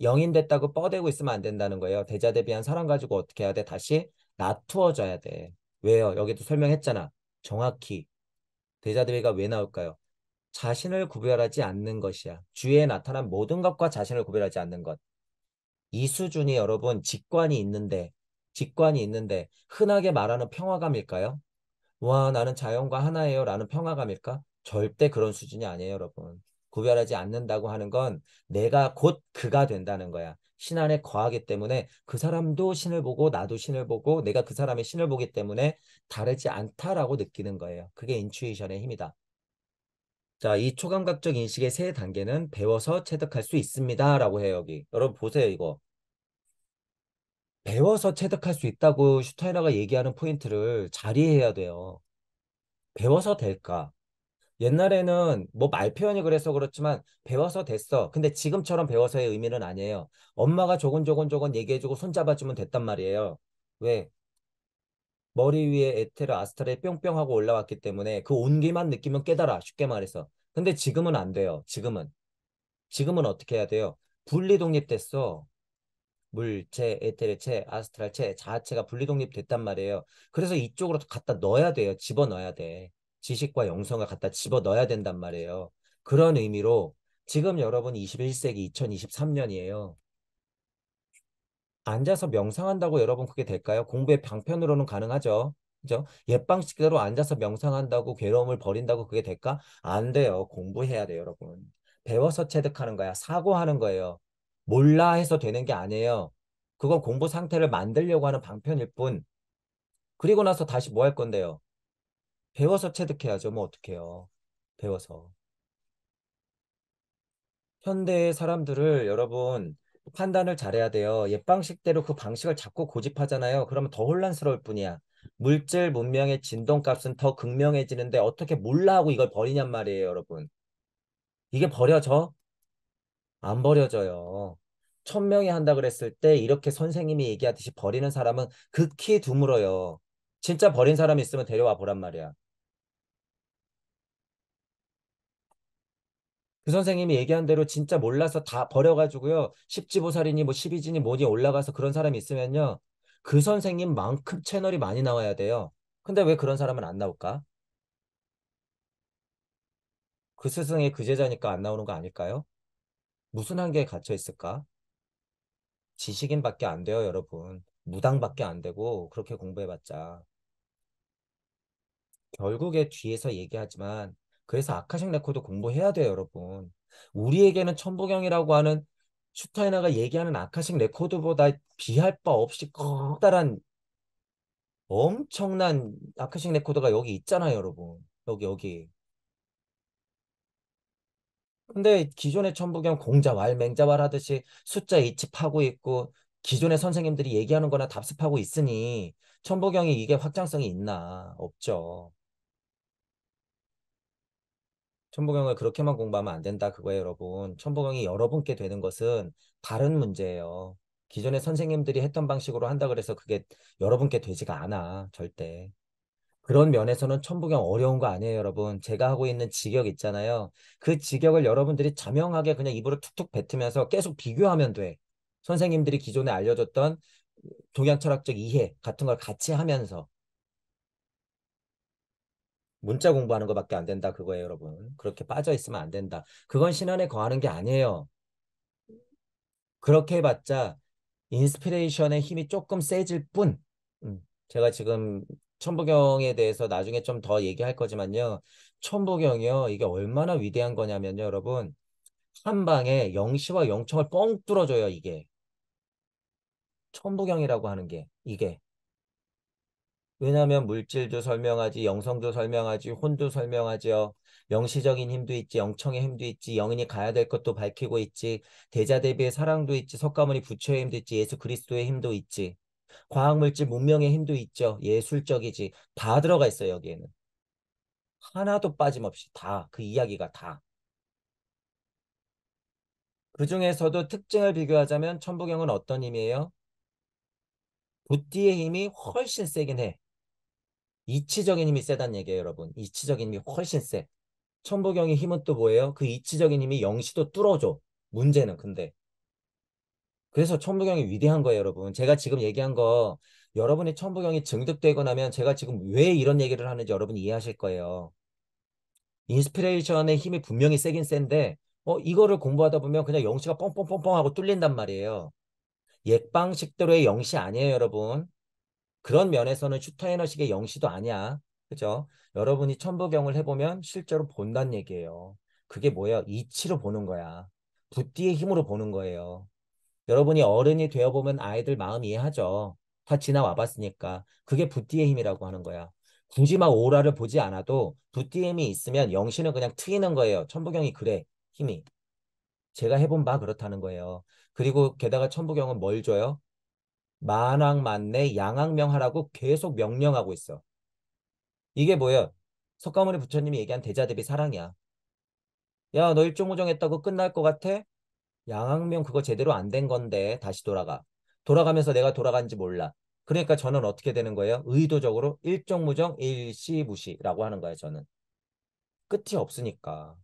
영인됐다고 뻗대고 있으면 안 된다는 거예요. 대자 대비한 사람 가지고 어떻게 해야 돼? 다시 나투어져야 돼. 왜요? 여기도 설명했잖아. 정확히. 대자 대비가 왜 나올까요? 자신을 구별하지 않는 것이야. 주위에 나타난 모든 것과 자신을 구별하지 않는 것. 이 수준이 여러분 직관이 있는데 직관이 있는데 흔하게 말하는 평화감일까요? 와 나는 자연과 하나예요 라는 평화감일까? 절대 그런 수준이 아니에요 여러분. 구별하지 않는다고 하는 건 내가 곧 그가 된다는 거야. 신 안에 거하기 때문에 그 사람도 신을 보고 나도 신을 보고 내가 그 사람의 신을 보기 때문에 다르지 않다라고 느끼는 거예요. 그게 인추이션의 힘이다. 자, 이 초감각적 인식의 세 단계는 배워서 체득할 수 있습니다. 라고 해요, 여기. 여러분 보세요, 이거. 배워서 체득할 수 있다고 슈타이너가 얘기하는 포인트를 자리해야 돼요. 배워서 될까? 옛날에는 뭐 말 표현이 그래서 그렇지만 배워서 됐어. 근데 지금처럼 배워서의 의미는 아니에요. 엄마가 조곤조곤조곤 얘기해주고 손잡아주면 됐단 말이에요. 왜? 머리 위에 에테르 아스타레 뿅뿅 하고 올라왔기 때문에 그 온기만 느끼면 깨달아 쉽게 말해서 근데 지금은 안 돼요 지금은 지금은 어떻게 해야 돼요 분리독립됐어 물체 에테르체 아스트랄체 자체가 분리독립됐단 말이에요 그래서 이쪽으로 갖다 넣어야 돼요 집어넣어야 돼 지식과 영성을 갖다 집어넣어야 된단 말이에요 그런 의미로 지금 여러분 21세기 2023년이에요 앉아서 명상한다고 여러분 그게 될까요? 공부의 방편으로는 가능하죠. 그죠? 옛방식대로 앉아서 명상한다고 괴로움을 버린다고 그게 될까? 안 돼요. 공부해야 돼요, 여러분. 배워서 체득하는 거야. 사고하는 거예요. 몰라 해서 되는 게 아니에요. 그건 공부 상태를 만들려고 하는 방편일 뿐. 그리고 나서 다시 뭐 할 건데요? 배워서 체득해야죠. 뭐 어떡해요. 배워서. 현대의 사람들을 여러분 판단을 잘해야 돼요. 옛 방식대로 그 방식을 자꾸 고집하잖아요. 그러면 더 혼란스러울 뿐이야. 물질 문명의 진동값은 더 극명해지는데 어떻게 몰라 하고 이걸 버리냔 말이에요, 여러분. 이게 버려져? 안 버려져요. 천 명이 한다 그랬을 때 이렇게 선생님이 얘기하듯이 버리는 사람은 극히 드물어요. 진짜 버린 사람 있으면 데려와 보란 말이야. 그 선생님이 얘기한 대로 진짜 몰라서 다 버려가지고요. 10지보살이니 뭐 12진이 뭐니 올라가서 그런 사람이 있으면요. 그 선생님만큼 채널이 많이 나와야 돼요. 근데 왜 그런 사람은 안 나올까? 그 스승의 그 제자니까 안 나오는 거 아닐까요? 무슨 한계에 갇혀 있을까? 지식인밖에 안 돼요, 여러분. 무당밖에 안 되고 그렇게 공부해봤자. 결국에 뒤에서 얘기하지만 그래서 아카식 레코드 공부해야 돼요, 여러분. 우리에게는 천부경이라고 하는 슈타이너가 얘기하는 아카식 레코드보다 비할 바 없이 커다란 엄청난 아카식 레코드가 여기 있잖아요, 여러분. 여기 여기. 근데 기존의 천부경 공자왈 맹자왈 하듯이 숫자 이집하고 있고 기존의 선생님들이 얘기하는 거나 답습하고 있으니 천부경이 이게 확장성이 있나 없죠. 천부경을 그렇게만 공부하면 안 된다 그거예요 여러분. 천부경이 여러분께 되는 것은 다른 문제예요. 기존의 선생님들이 했던 방식으로 한다 그래서 그게 여러분께 되지가 않아 절대. 그런 면에서는 천부경 어려운 거 아니에요 여러분. 제가 하고 있는 직역 있잖아요. 그 직역을 여러분들이 자명하게 그냥 입으로 툭툭 뱉으면서 계속 비교하면 돼. 선생님들이 기존에 알려줬던 동양 철학적 이해 같은 걸 같이 하면서 문자 공부하는 것밖에 안 된다 그거예요 여러분 그렇게 빠져 있으면 안 된다 그건 신안에 거하는 게 아니에요 그렇게 해봤자 인스피레이션의 힘이 조금 세질 뿐 음, 제가 지금 천부경에 대해서 나중에 좀 더 얘기할 거지만요 천부경이요 이게 얼마나 위대한 거냐면요 여러분 한 방에 영시와 영청을 뻥 뚫어줘요 이게 천부경이라고 하는 게 이게 왜냐하면 물질도 설명하지, 영성도 설명하지, 혼도 설명하지요. 영시적인 힘도 있지, 영청의 힘도 있지, 영인이 가야 될 것도 밝히고 있지, 대자 대비의 사랑도 있지, 석가모니 부처의 힘도 있지, 예수 그리스도의 힘도 있지, 과학물질 문명의 힘도 있죠. 예술적이지. 다 들어가 있어요, 여기에는. 하나도 빠짐없이 다, 그 이야기가 다. 그 중에서도 특징을 비교하자면 천부경은 어떤 힘이에요? 부띠의 힘이 훨씬 세긴 해. 이치적인 힘이 세단 얘기예요, 여러분. 이치적인 힘이 훨씬 세. 천부경의 힘은 또 뭐예요? 그 이치적인 힘이 영시도 뚫어줘. 문제는 근데. 그래서 천부경이 위대한 거예요, 여러분. 제가 지금 얘기한 거 여러분의 천부경이 증득되고 나면 제가 지금 왜 이런 얘기를 하는지 여러분이 이해하실 거예요. 인스피레이션의 힘이 분명히 세긴 센데 어 이거를 공부하다 보면 그냥 영시가 뻥뻥뻥뻥하고 뚫린단 말이에요. 옛방식대로의 영시 아니에요, 여러분. 그런 면에서는 슈타이너식의 영시도 아니야. 그죠? 여러분이 천부경을 해보면 실제로 본다는 얘기예요. 그게 뭐예요? 이치로 보는 거야. 부띠의 힘으로 보는 거예요. 여러분이 어른이 되어보면 아이들 마음 이해하죠. 다 지나와 봤으니까. 그게 부띠의 힘이라고 하는 거야. 굳이 막 오라를 보지 않아도 부띠의 힘이 있으면 영신은 그냥 트이는 거예요. 천부경이 그래. 힘이. 제가 해본 바 그렇다는 거예요. 그리고 게다가 천부경은 뭘 줘요? 만왕만내 양악명하라고 계속 명령하고 있어. 이게 뭐야? 석가모니 부처님이 얘기한 대자대비 사랑이야. 야, 너 일종무정했다고 끝날 것 같아? 양학명 그거 제대로 안 된 건데 다시 돌아가. 돌아가면서 내가 돌아간지 몰라. 그러니까 저는 어떻게 되는 거예요? 의도적으로 일종무정 일시무시라고 하는 거예요, 저는. 끝이 없으니까.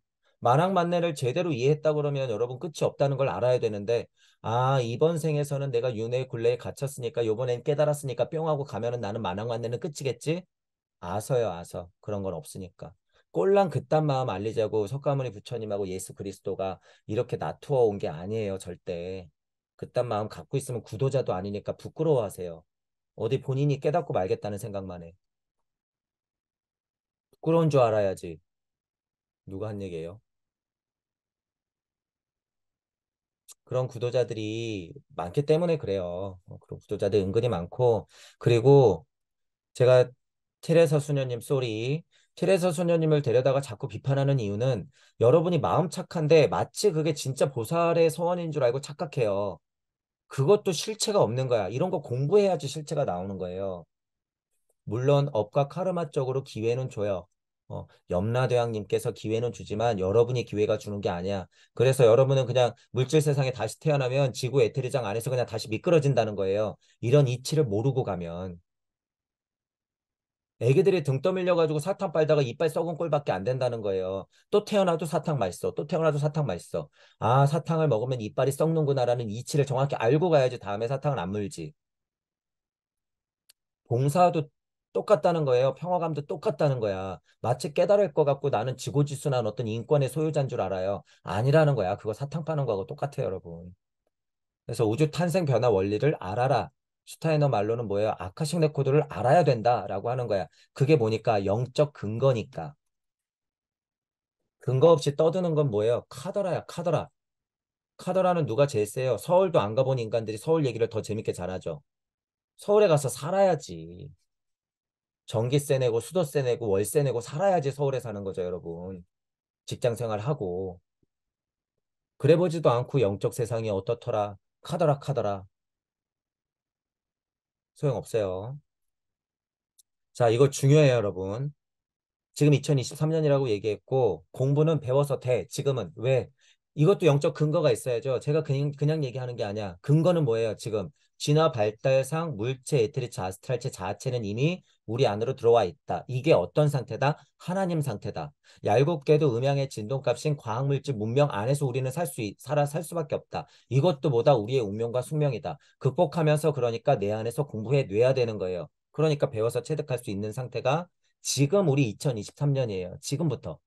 만학 만내를 제대로 이해했다 그러면 여러분 끝이 없다는 걸 알아야 되는데 아 이번 생에서는 내가 윤회의 굴레에 갇혔으니까 요번엔 깨달았으니까 뿅 하고 가면은 나는 만학 만내는 끝이겠지? 아서요 아서 그런 건 없으니까 꼴랑 그딴 마음 알리자고 석가모니 부처님하고 예수 그리스도가 이렇게 나투어 온 게 아니에요 절대 그딴 마음 갖고 있으면 구도자도 아니니까 부끄러워하세요 어디 본인이 깨닫고 말겠다는 생각만 해 부끄러운 줄 알아야지 누가 한 얘기예요? 그런 구도자들이 많기 때문에 그래요. 어, 그런 구도자들 은근히 많고 그리고 제가 테레사 수녀님 소리 테레사 수녀님을 데려다가 자꾸 비판하는 이유는 여러분이 마음 착한데 마치 그게 진짜 보살의 서원인 줄 알고 착각해요. 그것도 실체가 없는 거야. 이런 거 공부해야지 실체가 나오는 거예요. 물론 업과 카르마 쪽으로 기회는 줘요. 어, 염라대왕님께서 기회는 주지만 여러분이 기회가 주는 게 아니야. 그래서 여러분은 그냥 물질 세상에 다시 태어나면 지구 에테리장 안에서 그냥 다시 미끄러진다는 거예요. 이런 이치를 모르고 가면. 애기들이 등 떠밀려가지고 사탕 빨다가 이빨 썩은 꼴밖에 안 된다는 거예요. 또 태어나도 사탕 맛있어. 또 태어나도 사탕 맛있어. 아, 사탕을 먹으면 이빨이 썩는구나라는 이치를 정확히 알고 가야지 다음에 사탕을 안 물지. 봉사도 똑같다는 거예요. 평화감도 똑같다는 거야. 마치 깨달을 것 같고 나는 지고지순한 어떤 인권의 소유자인 줄 알아요. 아니라는 거야. 그거 사탕 파는 거하고 똑같아요, 여러분. 그래서 우주 탄생 변화 원리를 알아라. 슈타이너 말로는 뭐예요? 아카식 레코드를 알아야 된다라고 하는 거야. 그게 보니까 영적 근거니까. 근거 없이 떠드는 건 뭐예요? 카더라야, 카더라. 카더라는 누가 제일 세요? 서울도 안 가본 인간들이 서울 얘기를 더 재밌게 잘하죠. 서울에 가서 살아야지. 전기세 내고 수도세 내고 월세 내고 살아야지 서울에 사는 거죠, 여러분. 직장 생활하고. 그래 보지도 않고 영적 세상이 어떻더라, 카더라, 카더라. 소용없어요. 자, 이거 중요해요, 여러분. 지금 2023년이라고 얘기했고, 공부는 배워서 돼, 지금은. 왜? 이것도 영적 근거가 있어야죠. 제가 그냥, 그냥 얘기하는 게 아니야. 근거는 뭐예요, 지금? 진화 발달상 물체, 에트리체, 아스트랄체, 자체는 이미 우리 안으로 들어와 있다. 이게 어떤 상태다? 하나님 상태다. 얄궂게도 음양의 진동값인 과학물질 문명 안에서 우리는 살 수 살아 살 수밖에 없다. 이것도 뭐다? 우리의 운명과 숙명이다. 극복하면서 그러니까 내 안에서 공부해 뇌야 되는 거예요. 그러니까 배워서 체득할 수 있는 상태가 지금 우리 2023년이에요. 지금부터.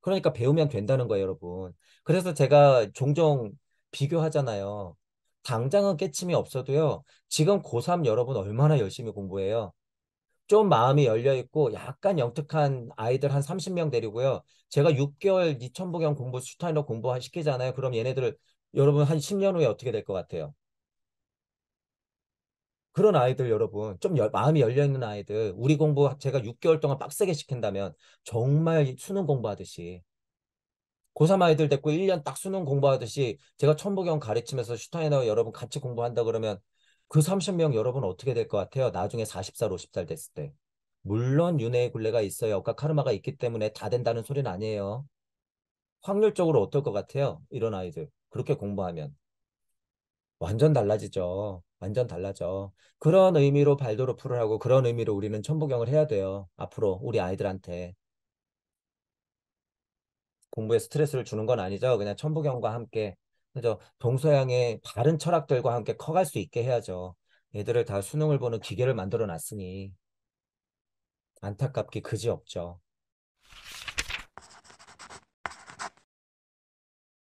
그러니까 배우면 된다는 거예요, 여러분. 그래서 제가 종종 비교하잖아요. 당장은 깨침이 없어도요. 지금 고3 여러분 얼마나 열심히 공부해요. 좀 마음이 열려 있고 약간 영특한 아이들 한 30명 데리고요. 제가 6개월 이천보경 공부 슈타인러 공부 시키잖아요. 그럼 얘네들 여러분 한 10년 후에 어떻게 될 것 같아요? 그런 아이들 여러분 좀 여, 마음이 열려 있는 아이들 우리 공부 제가 6개월 동안 빡세게 시킨다면 정말 수능 공부하듯이 고3 아이들 데리고 1년 딱 수능 공부하듯이 제가 천보경 가르치면서 슈타이너 여러분 같이 공부한다 그러면 그 30명 여러분 어떻게 될 것 같아요? 나중에 4 0살 50살 됐을 때. 물론 윤회의 굴레가 있어요. 역과 카르마가 있기 때문에 다 된다는 소리는 아니에요. 확률적으로 어떨 것 같아요? 이런 아이들. 그렇게 공부하면. 완전 달라지죠. 완전 달라져. 그런 의미로 발도로 풀을 하고 그런 의미로 우리는 천부경을 해야 돼요. 앞으로 우리 아이들한테. 공부에 스트레스를 주는 건 아니죠. 그냥 천부경과 함께 그죠? 동서양의 바른 철학들과 함께 커갈 수 있게 해야죠. 애들을다 수능을 보는 기계를 만들어 놨으니 안타깝게 그지 없죠.